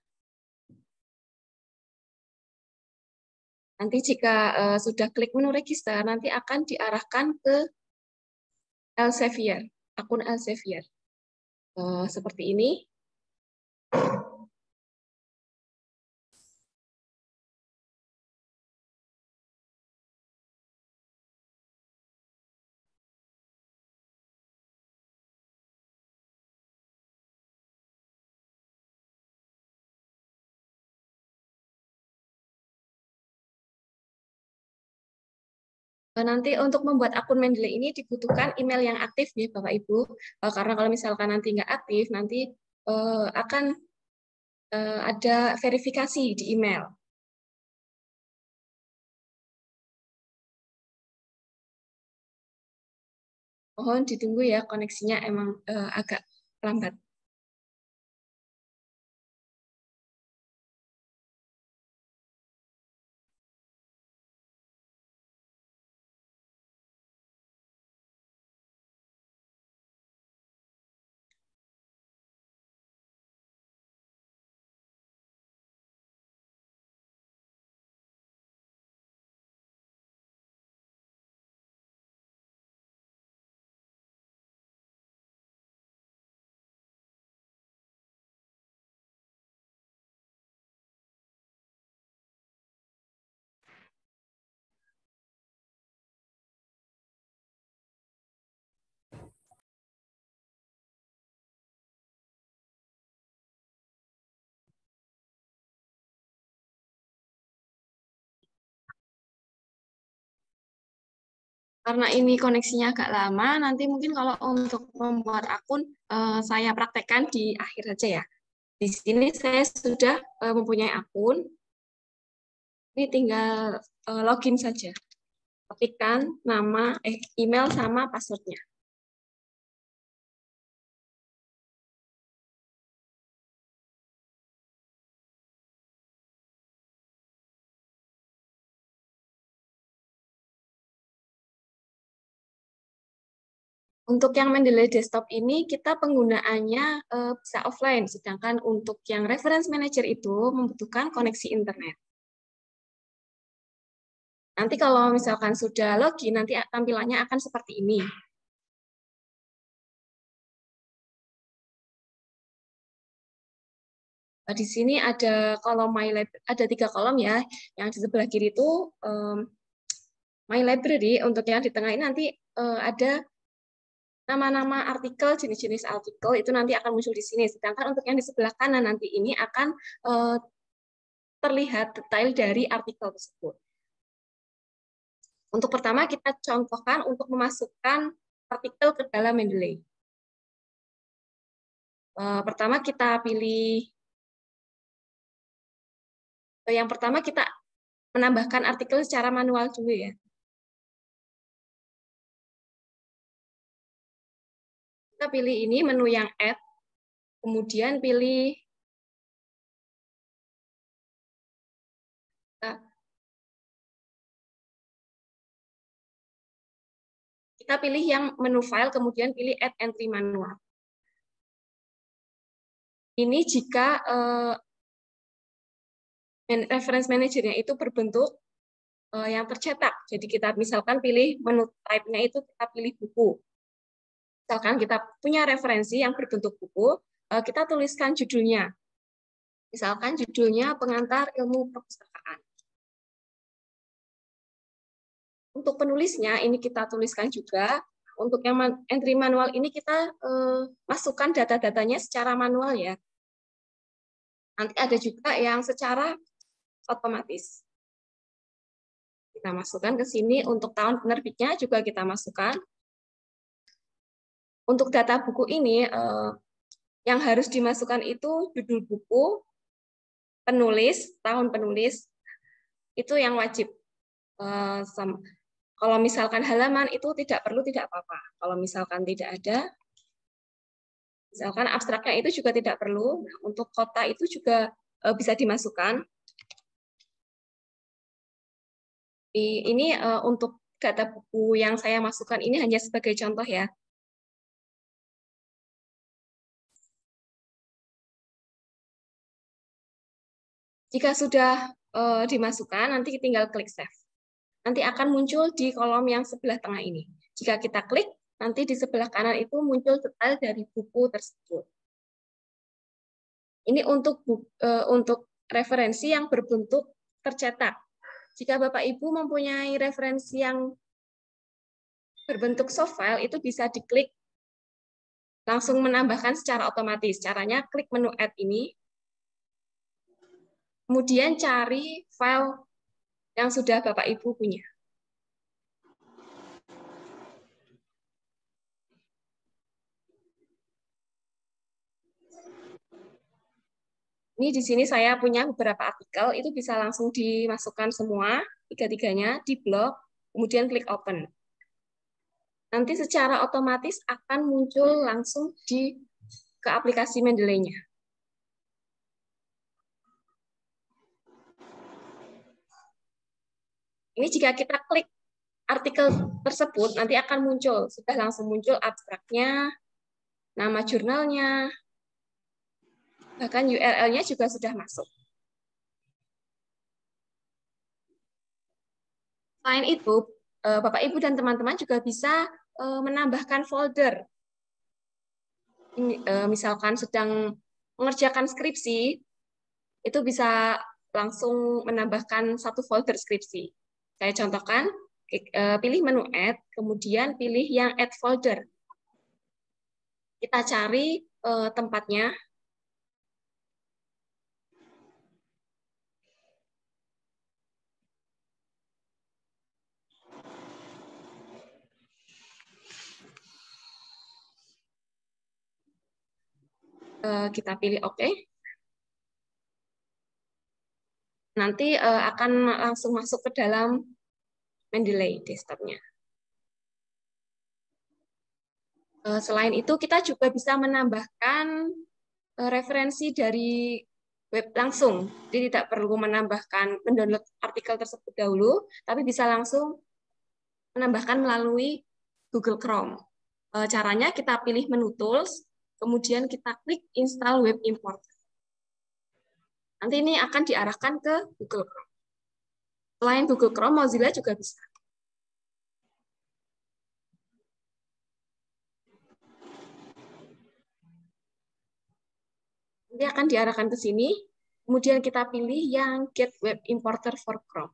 Nanti jika uh, sudah klik menu register, nanti akan diarahkan ke Elsevier, akun Elsevier. Uh, seperti ini. Eh, nanti untuk membuat akun Mendeley ini dibutuhkan email yang aktif ya Bapak Ibu. Eh, karena kalau misalkan nanti nggak aktif, nanti eh, akan ada verifikasi di email. Mohon ditunggu ya koneksinya emang agak lambat. karena ini koneksinya agak lama, nanti mungkin kalau untuk membuat akun eh, saya praktekkan di akhir aja ya. Di sini saya sudah eh, mempunyai akun. Ini tinggal eh, login saja. Ketikkan nama, eh, email sama passwordnya. Untuk yang Mendeley Desktop ini kita penggunaannya uh, bisa offline, sedangkan untuk yang Reference Manager itu membutuhkan koneksi internet. Nanti kalau misalkan sudah login, nanti tampilannya akan seperti ini. Nah, di sini ada kolom My Library, ada tiga kolom ya. Yang di sebelah kiri itu um, My Library, untuk yang di tengah ini nanti uh, ada nama-nama artikel, jenis-jenis artikel itu nanti akan muncul di sini. Sedangkan untuk yang di sebelah kanan nanti ini akan uh, terlihat detail dari artikel tersebut. Untuk pertama kita contohkan untuk memasukkan artikel ke dalam Mendeley. Uh, pertama kita pilih eh, yang pertama kita menambahkan artikel secara manual dulu ya. Kita pilih ini menu yang add, kemudian pilih kita pilih yang menu file, kemudian pilih add entry manual. Ini jika uh, reference manajernya itu berbentuk uh, yang tercetak. Jadi kita misalkan pilih menu type-nya itu kita pilih buku misalkan kita punya referensi yang berbentuk buku, eh, kita tuliskan judulnya. Misalkan judulnya Pengantar Ilmu Perpustakaan. Untuk penulisnya ini kita tuliskan juga. Untuk yang entry manual ini kita eh, masukkan data-datanya secara manual ya. Nanti ada juga yang secara otomatis. Kita masukkan ke sini untuk tahun penerbitnya juga kita masukkan. Untuk data buku ini, eh, yang harus dimasukkan itu judul buku, penulis, tahun penulis, itu yang wajib. Eh, kalau misalkan halaman itu tidak perlu, tidak apa-apa. Kalau misalkan tidak ada, misalkan abstraknya itu juga tidak perlu. Nah, untuk kota itu juga eh, bisa dimasukkan. Ini untuk data buku yang saya masukkan ini hanya sebagai contoh ya. Jika sudah uh, dimasukkan, nanti tinggal klik save. Nanti akan muncul di kolom yang sebelah tengah ini. Jika kita klik, nanti di sebelah kanan itu muncul detail dari buku tersebut. Ini untuk uh, untuk referensi yang berbentuk tercetak. Jika Bapak Ibu mempunyai referensi yang berbentuk soft file itu bisa diklik langsung menambahkan secara otomatis. Caranya klik menu add ini, Kemudian cari file yang sudah Bapak Ibu punya. Ini di sini saya punya beberapa artikel, itu bisa langsung dimasukkan semua, tiga-tiganya, di blog, kemudian klik open. Nanti secara otomatis akan muncul langsung di ke aplikasi Mendeley-nya. Ini jika kita klik artikel tersebut, nanti akan muncul. Sudah langsung muncul abstraknya, nama jurnalnya, bahkan URL-nya juga sudah masuk. Selain itu, eh, Bapak, Ibu, dan teman-teman juga bisa eh, menambahkan folder. Eh, misalkan sedang mengerjakan skripsi, itu bisa langsung menambahkan satu folder skripsi. Saya contohkan, eh, pilih menu add, kemudian pilih yang add folder. Kita cari eh, tempatnya. Eh, kita pilih OK nanti uh, akan langsung masuk ke dalam Mendeley desktopnya. Uh, selain itu, kita juga bisa menambahkan uh, referensi dari web langsung. Jadi tidak perlu menambahkan, mendownload artikel tersebut dahulu, tapi bisa langsung menambahkan melalui Google Chrome. Caranya kita pilih menu Tools, kemudian kita klik Install Web Import. Nanti ini akan diarahkan ke Google Chrome. Selain Google Chrome, Mozilla juga bisa. Nanti akan diarahkan ke sini. Kemudian kita pilih yang Get Web Importer for Chrome.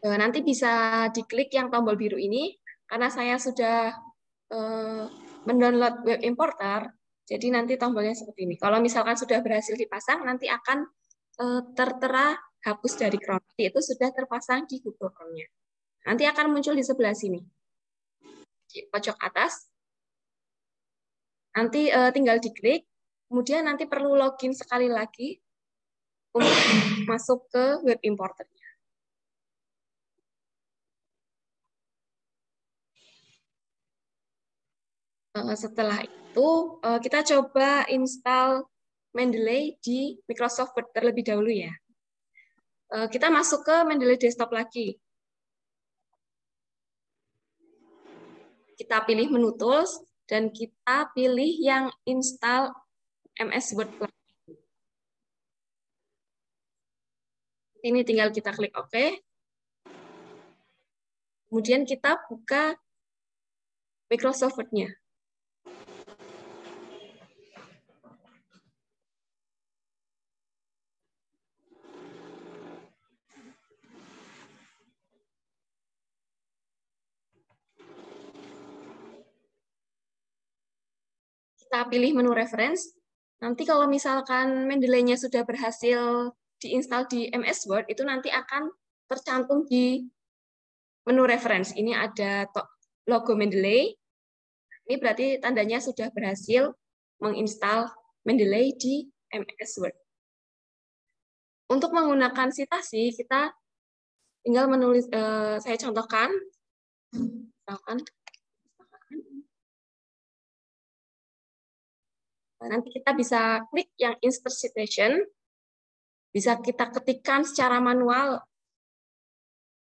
Eh, nanti bisa diklik yang tombol biru ini karena saya sudah eh, mendownload web importer. Jadi nanti tombolnya seperti ini. Kalau misalkan sudah berhasil dipasang, nanti akan eh, tertera hapus dari Chrome. Itu sudah terpasang di Google Chrome-nya. Nanti akan muncul di sebelah sini. Di pojok atas. Nanti tinggal diklik. Kemudian nanti perlu login sekali lagi untuk masuk ke web importernya. setelah itu eh, kita coba install Mendeley di Microsoft Word terlebih dahulu ya. Eh, kita masuk ke Mendeley Desktop lagi. Kita pilih menu Tools dan kita pilih yang install MS Word Ini tinggal kita klik OK. Kemudian kita buka Microsoft Word-nya. pilih menu reference, nanti kalau misalkan Mendeley-nya sudah berhasil diinstal di MS Word, itu nanti akan tercantum di menu reference. Ini ada logo Mendeley. Ini berarti tandanya sudah berhasil menginstal Mendeley di MS Word. Untuk menggunakan sitasi, kita tinggal menulis, eh, saya contohkan, Nah, nanti kita bisa klik yang insert citation, bisa kita ketikkan secara manual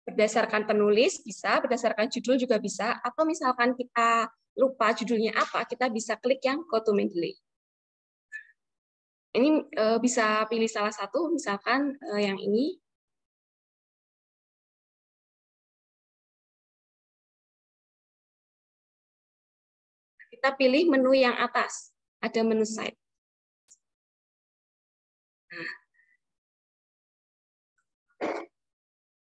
berdasarkan penulis bisa, berdasarkan judul juga bisa, atau misalkan kita lupa judulnya apa, kita bisa klik yang go to Mendeley. Ini e, bisa pilih salah satu, misalkan e, yang ini. Kita pilih menu yang atas ada menu site. Nah.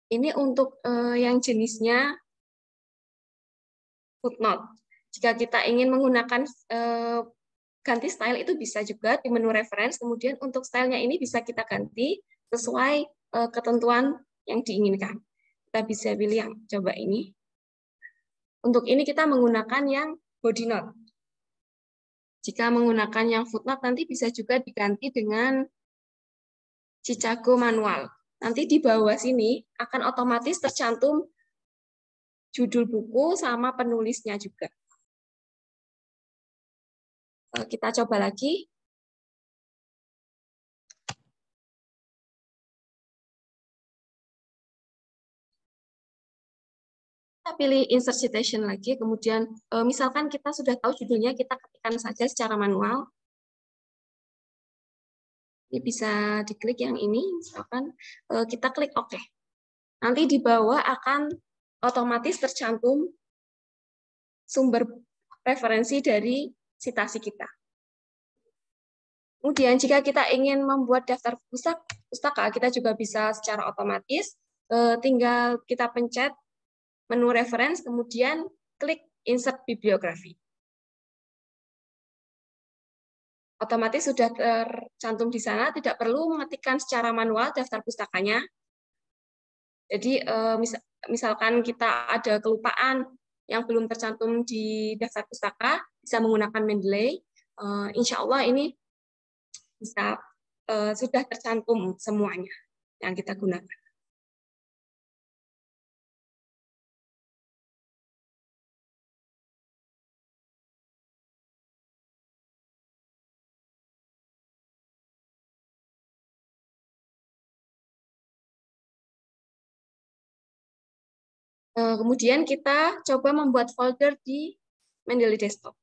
Ini untuk eh, yang jenisnya footnote. Jika kita ingin menggunakan eh, ganti style itu bisa juga di menu reference. Kemudian untuk stylenya ini bisa kita ganti sesuai eh, ketentuan yang diinginkan. Kita bisa pilih yang coba ini. Untuk ini kita menggunakan yang body note. Jika menggunakan yang footnote, nanti bisa juga diganti dengan Chicago manual. Nanti di bawah sini akan otomatis tercantum judul buku sama penulisnya juga. Eh, kita coba lagi. kita pilih insert citation lagi, kemudian eh, misalkan kita sudah tahu judulnya, kita ketikkan saja secara manual. Ini bisa diklik yang ini, misalkan eh, kita klik OK. Nanti di bawah akan otomatis tercantum sumber referensi dari citasi kita. Kemudian jika kita ingin membuat daftar pustaka, kita juga bisa secara otomatis, eh, tinggal kita pencet menu reference, kemudian klik insert bibliografi. Otomatis sudah tercantum di sana, tidak perlu mengetikkan secara manual daftar pustakanya. Jadi eh, misalkan kita ada kelupaan yang belum tercantum di daftar pustaka, bisa menggunakan Mendeley. Eh, insya Allah ini bisa eh, sudah tercantum semuanya yang kita gunakan. Eh, kemudian kita coba membuat folder di Mendeley Desktop.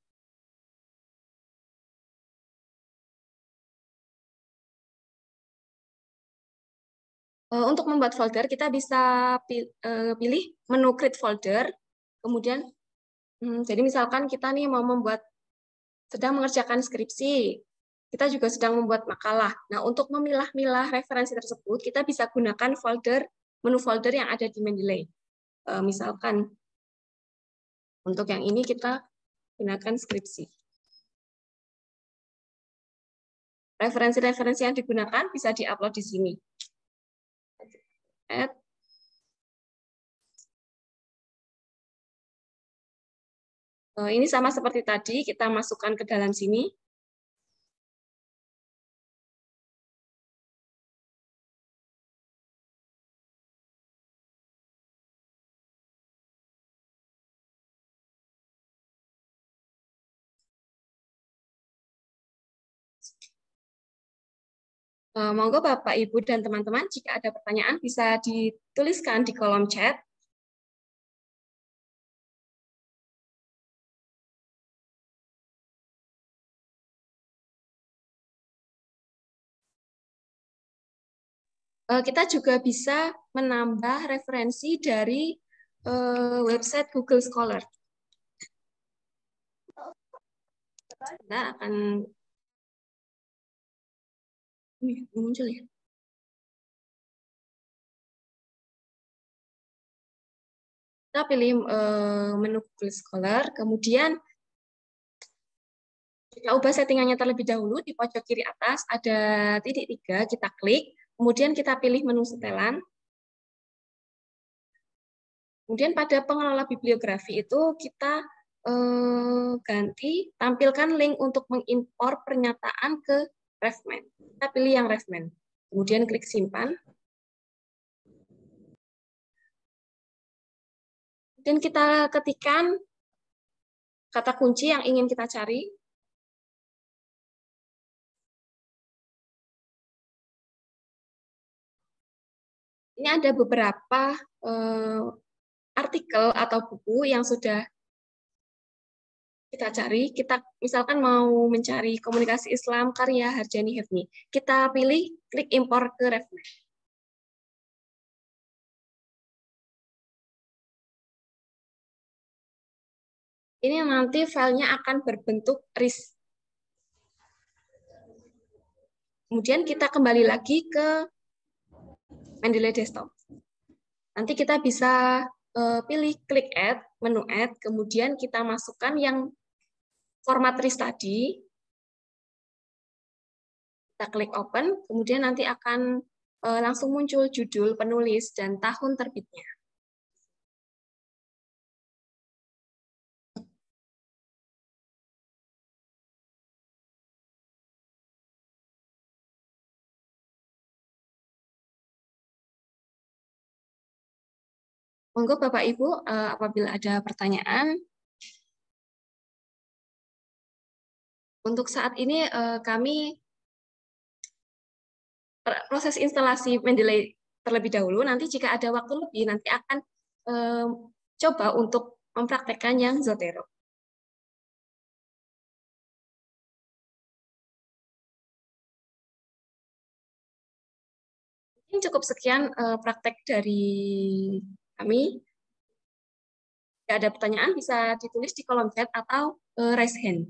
Eh, untuk membuat folder, kita bisa eh, pilih menu create folder, kemudian hmm, jadi misalkan kita nih mau membuat sedang mengerjakan skripsi, kita juga sedang membuat makalah. Nah, untuk memilah-milah referensi tersebut, kita bisa gunakan folder menu folder yang ada di Mendeley. Eh, misalkan untuk yang ini kita gunakan skripsi. Referensi-referensi yang digunakan bisa diupload di sini. At eh, Ini sama seperti tadi, kita masukkan ke dalam sini. Eh, monggo Bapak, Ibu, dan teman-teman jika ada pertanyaan bisa dituliskan di kolom chat. Eh, kita juga bisa menambah referensi dari eh, website Google Scholar. Kita akan ini ya, muncul ya. Kita pilih uh, menu Google Scholar, kemudian kita ubah settingannya terlebih dahulu di pojok kiri atas ada titik tiga, kita klik, kemudian kita pilih menu setelan. Kemudian pada pengelola bibliografi itu kita eh, ganti tampilkan link untuk mengimpor pernyataan ke Refman. Kita pilih yang Refman. Kemudian klik simpan. kemudian kita ketikkan kata kunci yang ingin kita cari. Ini ada beberapa eh, artikel atau buku yang sudah kita cari, kita misalkan mau mencari komunikasi Islam karya Harjani Hefni. Kita pilih klik impor ke Refnet. Ini nanti filenya akan berbentuk RIS. Kemudian kita kembali lagi ke Mendeley Desktop. Nanti kita bisa eh, pilih klik add, menu add, kemudian kita masukkan yang format RIS tadi. Kita klik open, kemudian nanti akan eh, langsung muncul judul, penulis, dan tahun terbitnya. Monggo Bapak Ibu, eh, apabila ada pertanyaan, Untuk saat ini uh, kami proses instalasi Mendeley terlebih dahulu. Nanti jika ada waktu lebih, nanti akan um, coba untuk mempraktekkan yang Zotero. Ini cukup sekian uh, praktek dari kami. Jika ada pertanyaan bisa ditulis di kolom chat atau uh, raise hand.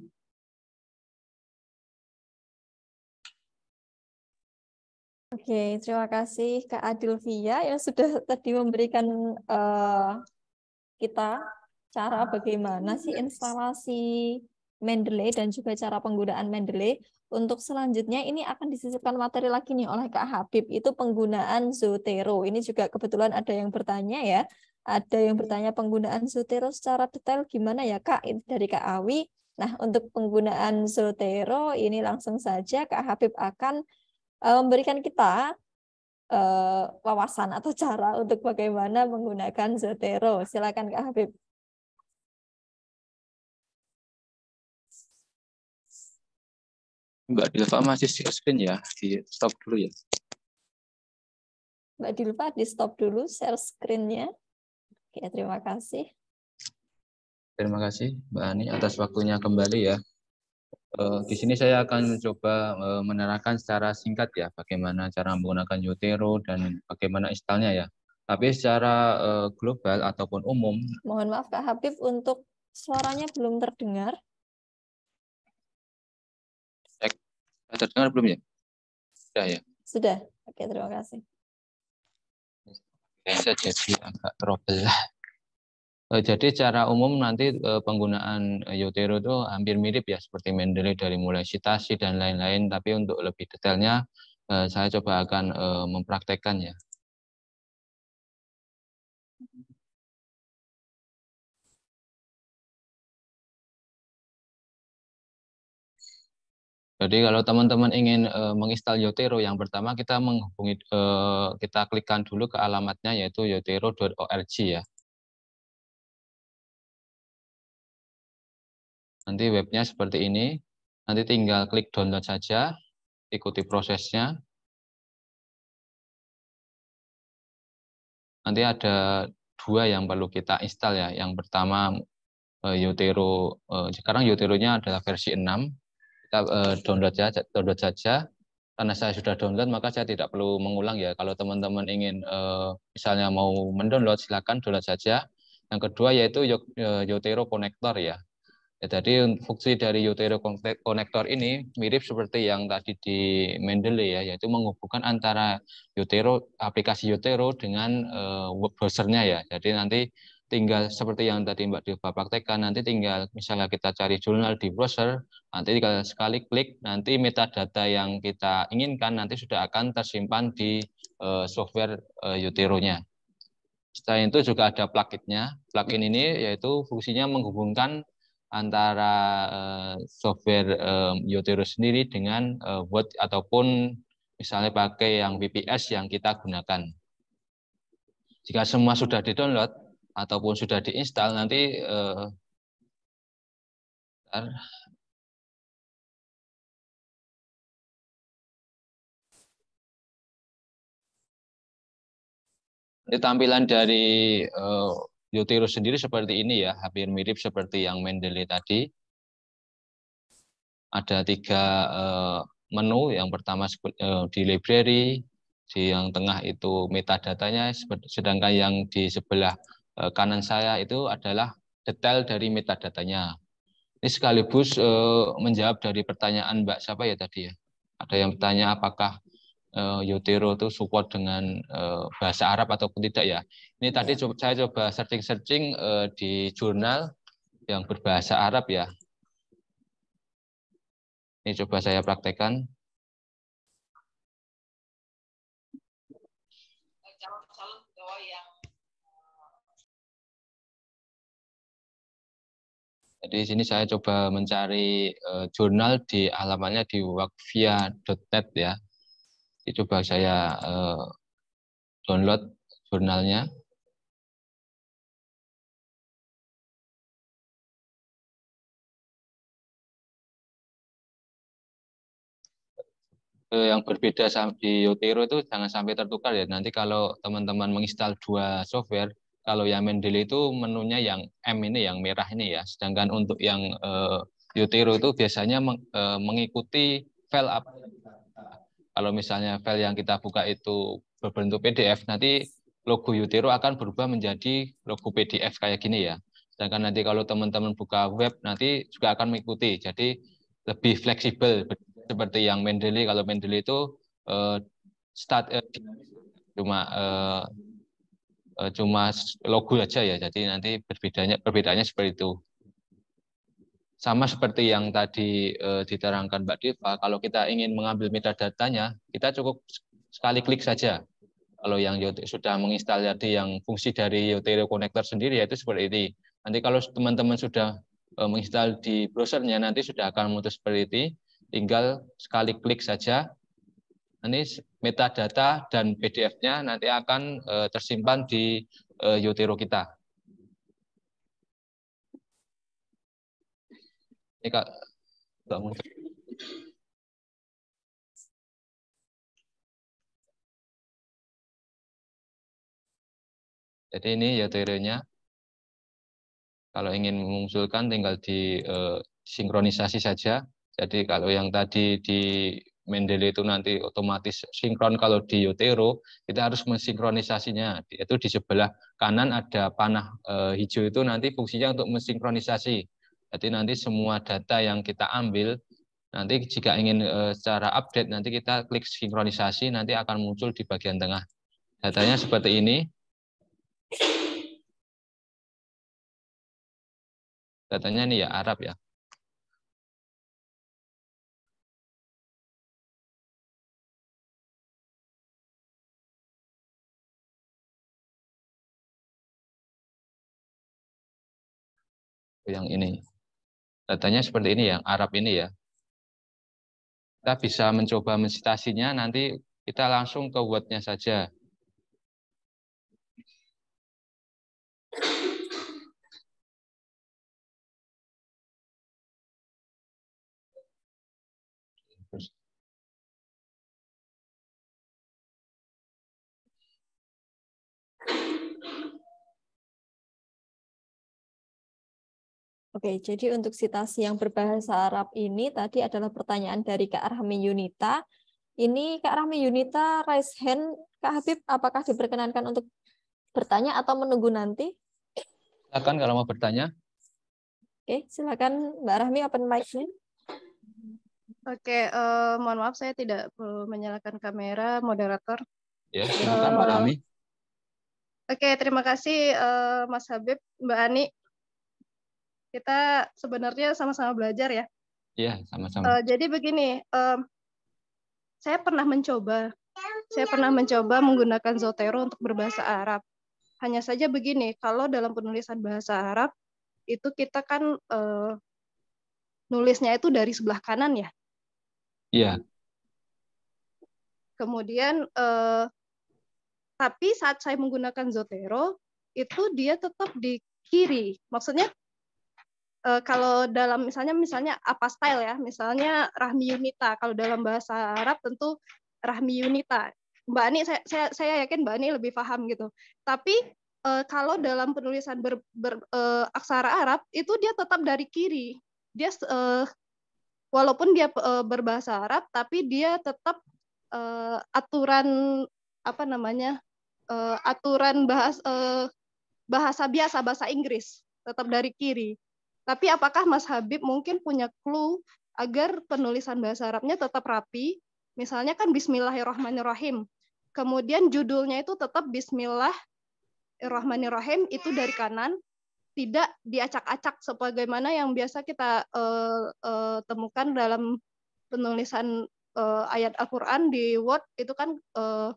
Oke, terima kasih Kak Adilvia yang sudah tadi memberikan uh, kita cara bagaimana sih instalasi Mendeley dan juga cara penggunaan Mendeley. Untuk selanjutnya ini akan disisipkan materi lagi nih oleh Kak Habib, itu penggunaan Zotero. Ini juga kebetulan ada yang bertanya ya, ada yang bertanya penggunaan Zotero secara detail gimana ya Kak, dari Kak Awi. Nah, untuk penggunaan Zotero ini langsung saja Kak Habib akan Eh, memberikan kita uh, wawasan atau <laughs> cara untuk bagaimana menggunakan Zotero. Silakan Kak Habib. Mbak Dilva masih share screen ya, di stop dulu ya. Mbak Dilva di stop dulu share screennya. Oke, terima kasih. Terima kasih Mbak Ani atas waktunya kembali ya. Eh, di sini saya akan coba eh, menerangkan secara singkat ya bagaimana cara menggunakan Yotero dan bagaimana installnya ya. Tapi secara eh, global ataupun umum. Mohon maaf Kak Habib untuk suaranya belum terdengar. terdengar belum ya? Sudah ya. Sudah. Oke terima kasih. Saya jadi agak trouble lah. Eh, jadi cara umum nanti eh, penggunaan eh, Yotero itu hampir mirip ya seperti Mendeley dari mulai citasi dan lain-lain, tapi untuk lebih detailnya saya coba akan mempraktekkan ya. Jadi kalau teman-teman ingin menginstal Yotero, yang pertama kita menghubungi, kita klikkan dulu ke alamatnya yaitu yotero.org ya. Nanti webnya seperti ini. Nanti tinggal klik download saja, ikuti prosesnya. Nanti ada dua yang perlu kita install ya. Yang pertama eh, Yotero, eh, sekarang Yotero-nya adalah versi 6. Kita eh, download saja, download saja karena saya sudah download maka saya tidak perlu mengulang ya kalau teman-teman ingin misalnya mau mendownload silakan download saja yang kedua yaitu Yotero connector ya Ya, jadi fungsi dari utero konektor ini mirip seperti yang tadi di Mendeley ya, yaitu menghubungkan antara utero aplikasi utero dengan uh, web browsernya ya. Jadi nanti tinggal seperti yang tadi Mbak Diva praktekkan, nanti tinggal misalnya kita cari jurnal di browser, nanti tinggal sekali klik, nanti metadata yang kita inginkan nanti sudah akan tersimpan di uh, software uh, eh, utero-nya. Setelah itu juga ada pluginnya. Plugin ini yaitu fungsinya menghubungkan antara uh, software um, Yotero sendiri dengan uh, Word ataupun misalnya pakai yang VPS yang kita gunakan. Jika semua sudah di-download ataupun sudah diinstal nanti uh, tampilan dari Euterus sendiri seperti ini ya, hampir mirip seperti yang Mendele tadi. Ada tiga eh, menu, yang pertama eh, di library, di yang tengah itu metadatanya, sedangkan yang di sebelah eh, kanan saya itu adalah detail dari metadatanya. Ini sekaligus menjawab dari pertanyaan Mbak siapa ya tadi ya. Ada yang bertanya apakah uh, Yotero itu support dengan uh, bahasa Arab atau tidak ya. Ini tadi ya. saya coba searching-searching uh, di jurnal yang berbahasa Arab ya. Ini coba saya praktekkan. Jadi sini saya coba mencari jurnal di alamannya di wakfia.net ya coba saya uh, download jurnalnya. yang berbeda di Yotero itu jangan sampai tertukar ya. Nanti kalau teman-teman menginstal dua software, kalau yang Mendeley itu menunya yang M ini, yang merah ini ya. Sedangkan untuk yang Yotero eh, itu biasanya eh, mengikuti file apa kalau misalnya file yang kita buka itu berbentuk PDF, nanti logo Utero akan berubah menjadi logo PDF kayak gini ya. Sedangkan nanti kalau teman-teman buka web, nanti juga akan mengikuti. Jadi lebih fleksibel seperti yang Mendeley. Kalau Mendeley itu uh, start uh, cuma uh, cuma logo aja ya. Jadi nanti perbedaannya perbedaannya seperti itu sama seperti yang tadi e, diterangkan Mbak Diva, kalau kita ingin mengambil metadatanya, kita cukup sekali klik saja. Kalau yang sudah menginstal tadi yang fungsi dari Yotero Connector sendiri yaitu seperti ini. Nanti kalau teman-teman sudah e, menginstal di browsernya nanti sudah akan muncul seperti ini. Tinggal sekali klik saja. Nanti metadata dan PDF-nya nanti akan e, tersimpan di e, Yotero kita. Ini eh, kak nggak muncul. Jadi ini ya teorinya. Kalau ingin mengusulkan tinggal disinkronisasi eh, saja. Jadi kalau yang tadi di Mendeley itu nanti otomatis sinkron kalau di Yotero, kita harus mensinkronisasinya. Itu di sebelah kanan ada panah e, hijau itu nanti fungsinya untuk mensinkronisasi. Jadi nanti semua data yang kita ambil, nanti jika ingin e, secara update, nanti kita klik sinkronisasi, nanti akan muncul di bagian tengah. Datanya seperti ini. Datanya ini ya Arab ya. yang ini datanya seperti ini ya, Arab ini ya. Kita bisa mencoba mensitasinya, nanti kita langsung ke Word-nya saja. Oke, jadi untuk sitasi yang berbahasa Arab ini tadi adalah pertanyaan dari Kak Rahmi Yunita. Ini Kak Rahmi Yunita, raise hand. Kak Habib, apakah diperkenankan untuk bertanya atau menunggu nanti? Silakan kalau mau bertanya. Oke, silakan Mbak Rahmi open mic-nya. Oke, uh, mohon maaf saya tidak menyalakan kamera, moderator. Ya, eh, silakan Mbak Rahmi. Oke, terima kasih eh, Mas Habib, Mbak Ani kita sebenarnya sama-sama belajar ya. Iya, sama-sama. Uh, jadi begini, um, saya pernah mencoba, saya pernah mencoba menggunakan Zotero untuk berbahasa Arab. Hanya saja begini, kalau dalam penulisan bahasa Arab itu kita kan uh, nulisnya itu dari sebelah kanan ya. Iya. Kemudian, uh, tapi saat saya menggunakan Zotero itu dia tetap di kiri. Maksudnya uh, kalau dalam misalnya misalnya apa style ya misalnya Rahmi Yunita kalau dalam bahasa Arab tentu Rahmi Yunita Mbak Ani saya saya, saya yakin Mbak Ani lebih paham gitu tapi uh, kalau dalam penulisan ber, ber, uh, aksara Arab itu dia tetap dari kiri dia uh, walaupun dia uh, berbahasa Arab tapi dia tetap uh, aturan apa namanya uh, aturan bahas uh, bahasa biasa bahasa Inggris tetap dari kiri tapi apakah Mas Habib mungkin punya clue agar penulisan bahasa Arabnya tetap rapi? Misalnya kan Bismillahirrahmanirrahim. Kemudian judulnya itu tetap Bismillahirrahmanirrahim itu dari kanan, tidak diacak-acak sebagaimana yang biasa kita uh, uh, temukan dalam penulisan uh, ayat Al-Qur'an di Word itu kan uh,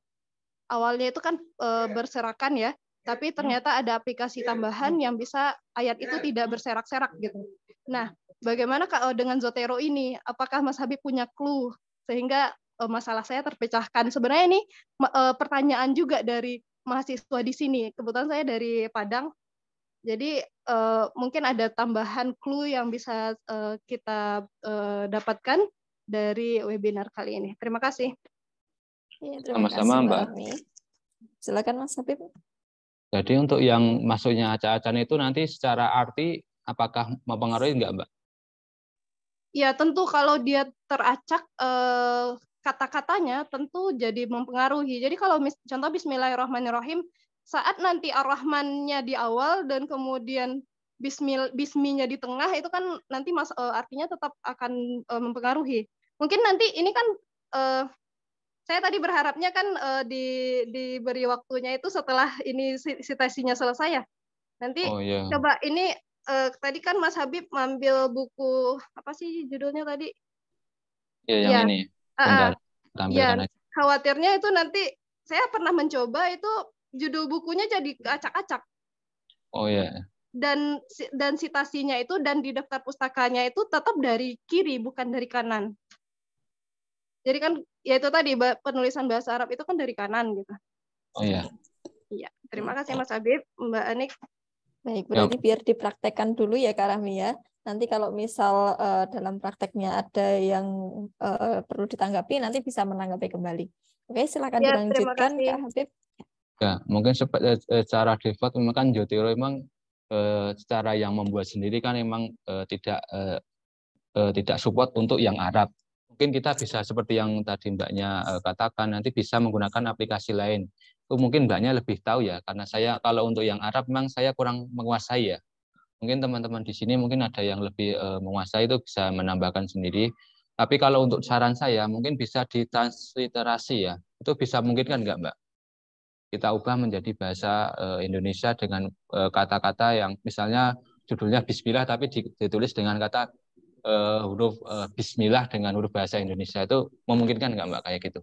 awalnya itu kan uh, berserakan ya. Tapi hmm. ternyata ada aplikasi tambahan yang bisa ayat itu tidak berserak-serak gitu. Nah, bagaimana kalau eh, dengan Zotero ini? Apakah Mas Habib punya clue sehingga eh, masalah saya terpecahkan? Sebenarnya ini eh, pertanyaan juga dari mahasiswa di sini. Kebetulan saya dari Padang. Jadi mungkin ada tambahan clue yang bisa kita dapatkan dari webinar kali ini. Terima kasih. Ya, terima Sama-sama, kasih, Mbak. Silakan Mas Habib. Jadi untuk yang masuknya acak-acakan itu nanti secara arti apakah mempengaruhi enggak, Mbak? Ya, tentu kalau dia teracak eh, kata-katanya tentu jadi mempengaruhi. Jadi kalau mis contoh bismillahirrahmanirrahim saat nanti ar-Rahmannya di awal dan kemudian bismil bisminya di tengah itu kan nanti mas eh, artinya tetap akan eh, mempengaruhi. Mungkin nanti ini kan saya tadi berharapnya kan uh, di diberi waktunya itu setelah ini sitasinya selesai ya. Nanti oh, yeah. coba ini uh, tadi kan Mas Habib mengambil buku apa sih judulnya tadi? Ya yeah, yang yeah. ini. Bentar, uh, ya, yeah. khawatirnya itu nanti saya pernah mencoba itu judul bukunya jadi acak-acak. Oh ya. Yeah. Dan dan sitasinya itu dan di daftar pustakanya itu tetap dari kiri bukan dari kanan. Jadi kan ya itu tadi penulisan bahasa Arab itu kan dari kanan gitu. Oh iya. Iya, terima kasih Mas Habib, Mbak Anik. Baik, ya. berarti ya. biar dipraktekkan dulu ya Kak Rahmi ya. Nanti kalau misal uh, dalam prakteknya ada yang uh, perlu ditanggapi, nanti bisa menanggapi kembali. Oke, silakan ya, dilanjutkan Kak Habib. Ya, mungkin eh, secara default memang kan Jotiro memang eh, secara yang membuat sendiri kan memang tidak tidak support untuk yang Arab mungkin kita bisa seperti yang tadi mbaknya eh, katakan nanti bisa menggunakan aplikasi lain itu mungkin mbaknya lebih tahu ya karena saya kalau untuk yang Arab memang saya kurang menguasai ya mungkin teman-teman di sini mungkin ada yang lebih eh, menguasai itu bisa menambahkan sendiri tapi kalau untuk saran saya mungkin bisa ditransliterasi ya itu bisa mungkin kan nggak mbak kita ubah menjadi bahasa eh, Indonesia dengan kata-kata yang misalnya judulnya Bismillah tapi ditulis dengan kata uh, huruf uh, Bismillah dengan huruf bahasa Indonesia itu memungkinkan nggak Mbak kayak gitu?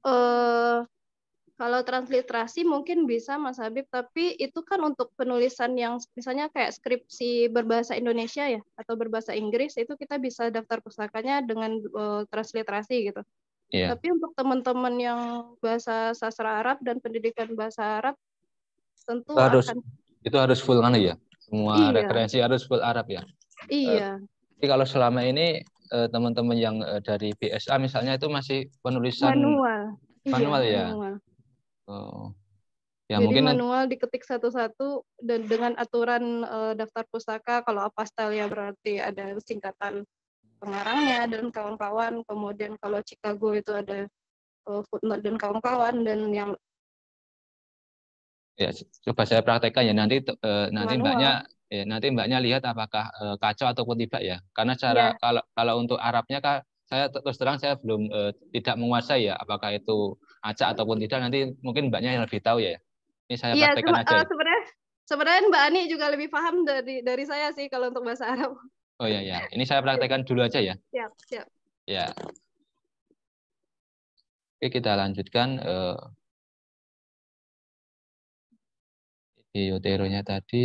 Uh, kalau transliterasi mungkin bisa Mas Habib, tapi itu kan untuk penulisan yang misalnya kayak skripsi berbahasa Indonesia ya atau berbahasa Inggris itu kita bisa daftar pustakanya dengan uh, transliterasi gitu. Yeah. Tapi untuk teman-teman yang bahasa sastra Arab dan pendidikan bahasa Arab tentu itu harus akan... itu harus full kan ya? Semua iya. referensi harus full Arab ya. Iya. Jadi kalau selama ini eh, teman-teman yang eh, dari BSA misalnya itu masih penulisan manual. Iya, manual iya, ya. Manual. Oh. Ya, Jadi mungkin manual diketik satu-satu dan dengan aturan eh, daftar pustaka kalau apastel ya berarti ada singkatan pengarangnya dan kawan-kawan. Kemudian kalau Chicago itu ada footnote dan kawan-kawan dan yang ya coba saya praktekkan ya nanti uh, nanti manual. mbaknya Ya, nanti mbaknya lihat apakah e, kacau ataupun tidak ya. Karena cara ya. kalau kalau untuk Arabnya kan saya terus terang saya belum e, tidak menguasai ya apakah itu acak ataupun tidak. Nanti mungkin mbaknya yang lebih tahu ya. Ini saya ya, praktekkan aja. Uh, sebenarnya sebenarnya Mbak Ani juga lebih paham dari dari saya sih kalau untuk bahasa Arab. Oh ya ya. Ini saya praktekkan dulu aja ya. Siap, siap. Ya. Oke, kita lanjutkan e, di tadi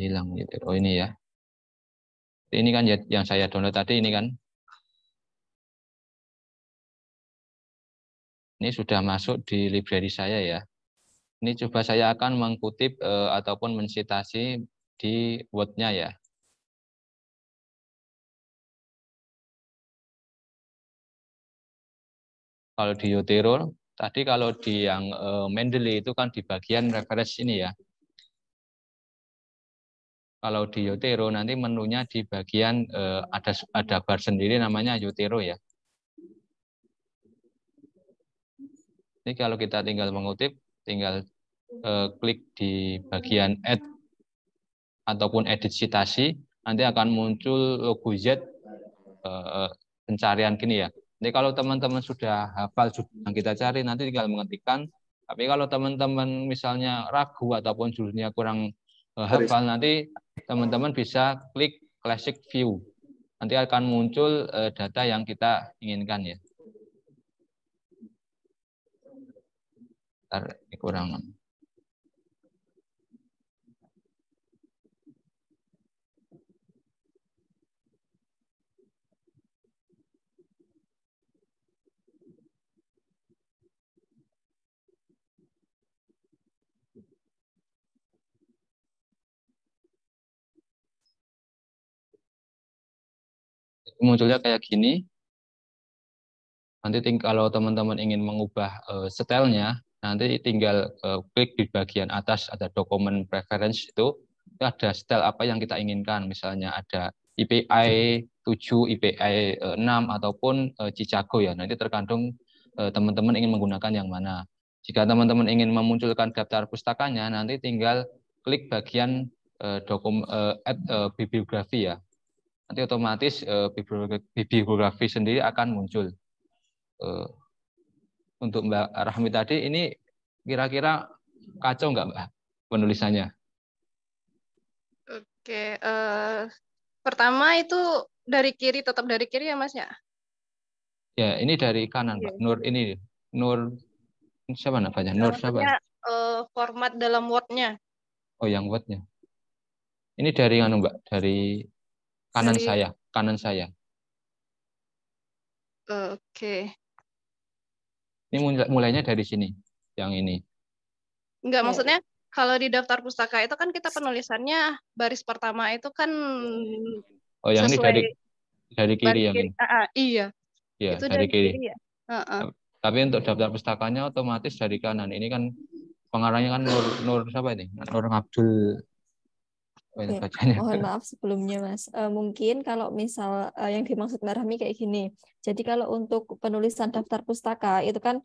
hilang gitu. Oh ini ya. Ini kan ya, yang saya download tadi ini kan. Ini sudah masuk di library saya ya. Ini coba saya akan mengkutip e, ataupun mensitasi di Word-nya ya. Kalau di Yotero, tadi kalau di yang e, Mendeley itu kan di bagian reference ini ya kalau di Yotero nanti menunya di bagian eh, ada ada bar sendiri namanya Yotero ya. Ini kalau kita tinggal mengutip, tinggal eh, klik di bagian add ataupun edit citasi, nanti akan muncul logo Z eh, eh pencarian gini ya. Ini kalau teman-teman sudah hafal yang kita cari, nanti tinggal mengetikkan. Tapi kalau teman-teman misalnya ragu ataupun judulnya kurang eh, hafal, nanti teman-teman bisa klik classic view. Nanti akan muncul eh, data yang kita inginkan ya. Ntar kurang. munculnya kayak gini. Nanti ting kalau teman-teman ingin mengubah uh, eh, setelnya, nanti tinggal uh, klik di bagian atas ada dokumen preference itu, itu ada setel apa yang kita inginkan. Misalnya ada IPI 7, IPI 6 ataupun uh, Chicago ya. Nanti tergantung teman-teman ingin menggunakan yang mana. Jika teman-teman ingin memunculkan daftar pustakanya, nanti tinggal klik bagian dokumen bibliografi ya nanti otomatis eh, bibliografi sendiri akan muncul. Eh, untuk Mbak Rahmi tadi ini kira-kira kacau nggak Mbak penulisannya? Oke, eh, pertama itu dari kiri tetap dari kiri ya Mas ya? Ya, ini dari kanan mbak Nur ini Nur siapa namanya? Nur siapa? Eh, format dalam Word-nya. Oh, yang Word-nya. Ini dari anu Mbak, dari kanan Dari... saya, kanan saya. Oke. Ini mulai, mulainya dari sini, yang ini. Enggak, oh. maksudnya kalau di daftar pustaka itu kan kita penulisannya baris pertama itu kan Oh, yang ini dari dari kiri yang ini. Ah, ah, iya. Iya, itu dari, dari kiri. kiri ya? uh -uh. Tapi untuk daftar pustakanya otomatis dari kanan. Ini kan pengarangnya kan Nur Nur siapa ini? Nur Abdul Oh, okay. mohon maaf sebelumnya Mas. Uh, mungkin kalau misal uh, yang dimaksud Mbak Rahmi kayak gini. Jadi kalau untuk penulisan daftar pustaka itu kan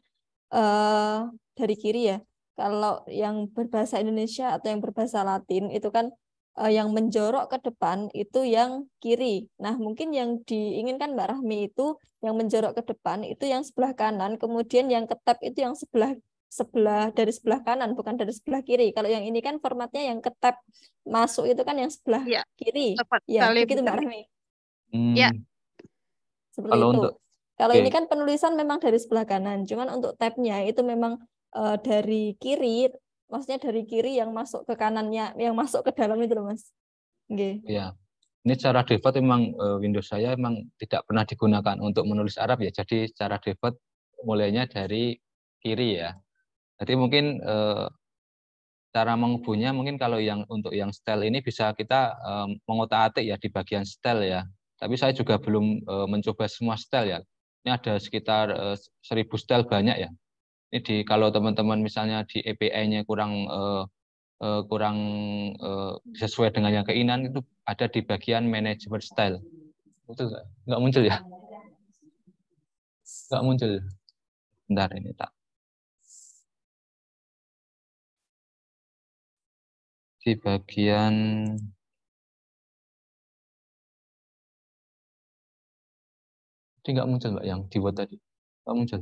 uh, dari kiri ya. Kalau yang berbahasa Indonesia atau yang berbahasa Latin itu kan uh, yang menjorok ke depan itu yang kiri. Nah, mungkin yang diinginkan Mbak Rahmi itu yang menjorok ke depan itu yang sebelah kanan, kemudian yang ketep itu yang sebelah sebelah dari sebelah kanan bukan dari sebelah kiri. Kalau yang ini kan formatnya yang ketep masuk itu kan yang sebelah ya, kiri. Tepat, ya, begitu Mbak Rahmi. Hmm. Ya. Seperti Kalau itu. Untuk, Kalau okay. ini kan penulisan memang dari sebelah kanan, cuman untuk tabnya itu memang uh, dari kiri, maksudnya dari kiri yang masuk ke kanannya, yang masuk ke dalam itu loh, Mas. Oke. Okay. ya Ini secara default memang uh, Windows saya memang tidak pernah digunakan untuk menulis Arab ya. Jadi secara default mulainya dari kiri ya jadi mungkin eh, cara mengebunya mungkin kalau yang untuk yang style ini bisa kita eh, mengotak-atik ya di bagian style ya. Tapi saya juga belum eh, mencoba semua style ya. Ini ada sekitar eh, seribu style banyak ya. Ini di kalau teman-teman misalnya di EPI-nya kurang eh, eh, kurang eh, sesuai dengan yang keinginan itu ada di bagian manajemen style. Itu nggak muncul ya? Nggak muncul. Bentar ini tak di bagian itu nggak muncul mbak yang dibuat tadi nggak muncul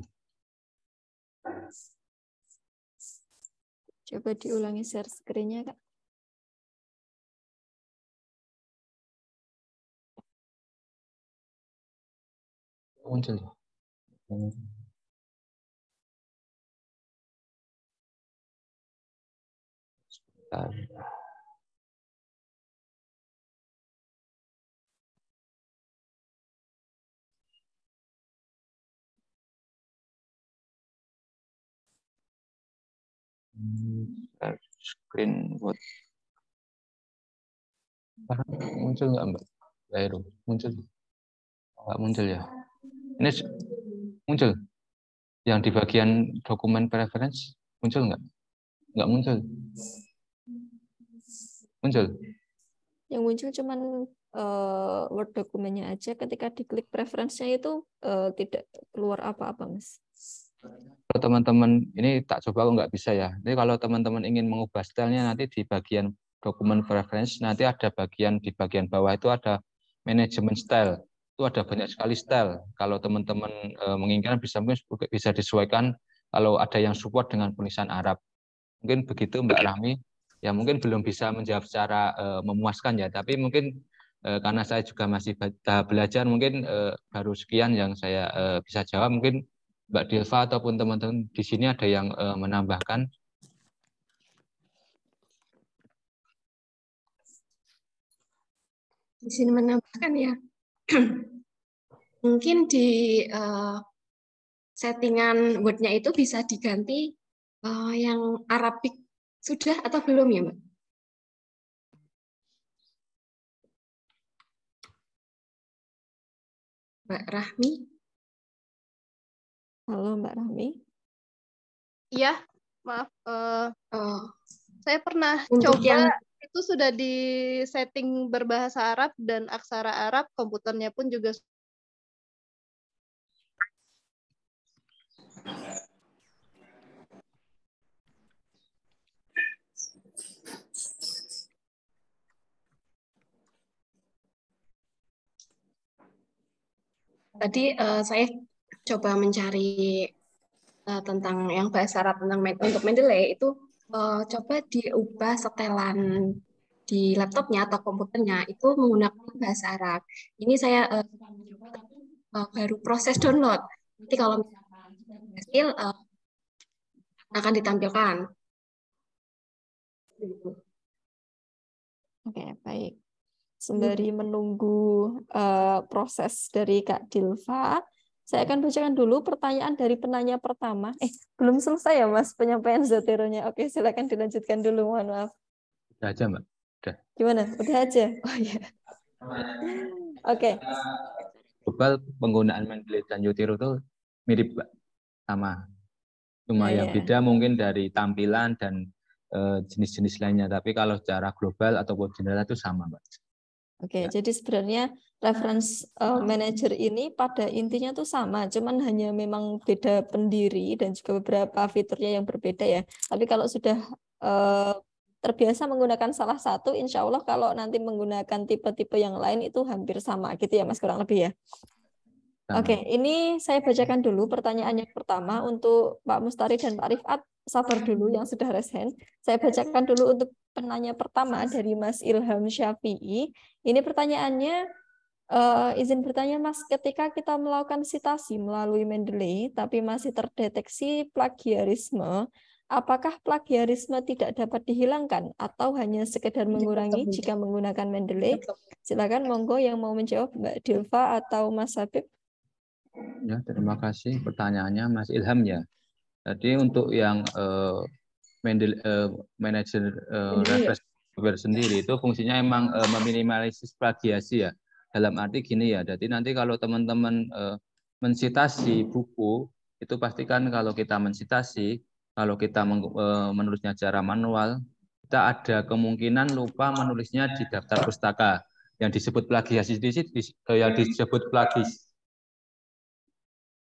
coba diulangi share screennya kak muncul ya Hmm, screen buat muncul nggak mbak Lairo muncul nggak muncul ya ini muncul yang di bagian dokumen preference muncul nggak nggak muncul muncul? Yang muncul cuman uh, Word dokumennya aja. Ketika diklik preferensinya itu uh, tidak keluar apa-apa, Mas. Kalau teman-teman ini tak coba kok nggak bisa ya. Ini kalau teman-teman ingin mengubah stylenya nanti di bagian dokumen preference nanti ada bagian di bagian bawah itu ada manajemen style. Itu ada banyak sekali style. Kalau teman-teman uh, menginginkan bisa mungkin bisa disesuaikan kalau ada yang support dengan penulisan Arab. Mungkin begitu Mbak Rahmi ya mungkin belum bisa menjawab secara uh, memuaskan ya tapi mungkin uh, karena saya juga masih tahap belajar mungkin uh, baru sekian yang saya uh, bisa jawab mungkin Mbak Dilva ataupun teman-teman di sini ada yang uh, menambahkan di sini menambahkan ya <clears throat> mungkin di uh, settingan wordnya itu bisa diganti uh, yang Arabic sudah atau belum ya, Mbak? Mbak Rahmi? Halo, Mbak Rahmi. Iya, maaf. Uh, oh. Saya pernah Untuk coba yang... itu sudah di setting berbahasa Arab dan aksara Arab, komputernya pun juga tadi uh, saya coba mencari uh, tentang yang bahasa Arab tentang med untuk Mendeley itu uh, coba diubah setelan di laptopnya atau komputernya itu menggunakan bahasa Arab. Ini saya uh, baru proses download. Nanti kalau berhasil uh, akan ditampilkan. Oke, okay, baik. Sembari hmm. menunggu uh, proses dari Kak Dilva, saya akan bacakan dulu pertanyaan dari penanya pertama. Eh, belum selesai ya Mas penyampaian Zoteronya. Oke, silakan dilanjutkan dulu. Mohon maaf. Udah aja, Mbak. Udah. Gimana? Udah aja? Oh iya. Oke. Okay. Global penggunaan Mendeley dan Yotiro itu mirip, Mbak. Sama. Cuma yeah, yang yeah. beda mungkin dari tampilan dan eh, jenis-jenis uh, lainnya. Tapi kalau secara global ataupun general itu sama, Mbak. Oke, ya. jadi sebenarnya reference uh, manager ini pada intinya tuh sama, cuman hanya memang beda pendiri dan juga beberapa fiturnya yang berbeda ya. Tapi kalau sudah uh, terbiasa menggunakan salah satu, insya Allah kalau nanti menggunakan tipe-tipe yang lain itu hampir sama gitu ya, Mas kurang lebih ya. Oke, okay, ini saya bacakan dulu pertanyaan yang pertama untuk Pak Mustari dan Pak Rifat sabar hmm. dulu yang sudah resen. Saya hmm. bacakan dulu untuk penanya pertama dari Mas Ilham Syafi'i. Ini pertanyaannya, uh, izin bertanya Mas, ketika kita melakukan sitasi melalui Mendeley, tapi masih terdeteksi plagiarisme, apakah plagiarisme tidak dapat dihilangkan atau hanya sekedar iya, mengurangi jika menggunakan Mendeley? Silakan monggo yang mau menjawab Mbak Dilva atau Mas Habib. Ya, terima kasih pertanyaannya Mas Ilham ya. Jadi untuk yang uh, manajer uh, eh, ya? reverse sendiri itu fungsinya emang uh, meminimalisir plagiasi ya. Dalam arti gini ya, jadi nanti kalau teman-teman uh, mensitasi buku itu pastikan kalau kita mensitasi, kalau kita meng, uh, menulisnya secara manual, kita ada kemungkinan lupa menulisnya di daftar pustaka yang disebut plagiasi di situ yang disebut plagis.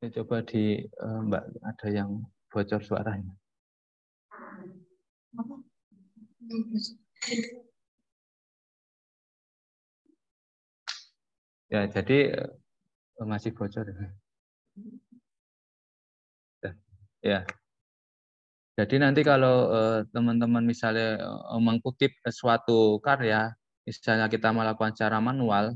Coba di uh, Mbak ada yang bocor suaranya. Ya, jadi eh, masih bocor. Ya. ya. Jadi nanti kalau eh, teman-teman misalnya eh, mengkutip suatu karya, misalnya kita melakukan cara manual,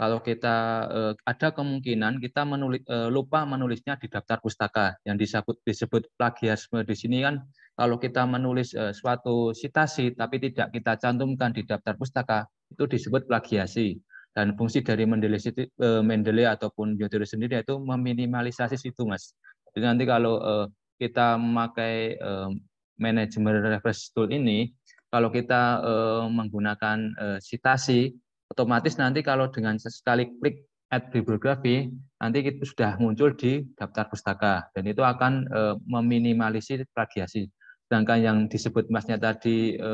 kalau kita uh, ada kemungkinan kita menulis, uh, lupa menulisnya di daftar pustaka yang disebut disebut plagiasme di sini kan kalau kita menulis uh, suatu citasi tapi tidak kita cantumkan di daftar pustaka itu disebut plagiasi dan fungsi dari Mendeley, uh, Mendeley ataupun Bioteori sendiri yaitu meminimalisasi situ mas jadi nanti kalau uh, kita memakai uh, manajemen reference tool ini kalau kita uh, menggunakan uh, sitasi otomatis nanti kalau dengan sekali klik add bibliografi nanti itu sudah muncul di daftar pustaka dan itu akan e, meminimalisir plagiasi. Sedangkan yang disebut masnya tadi e,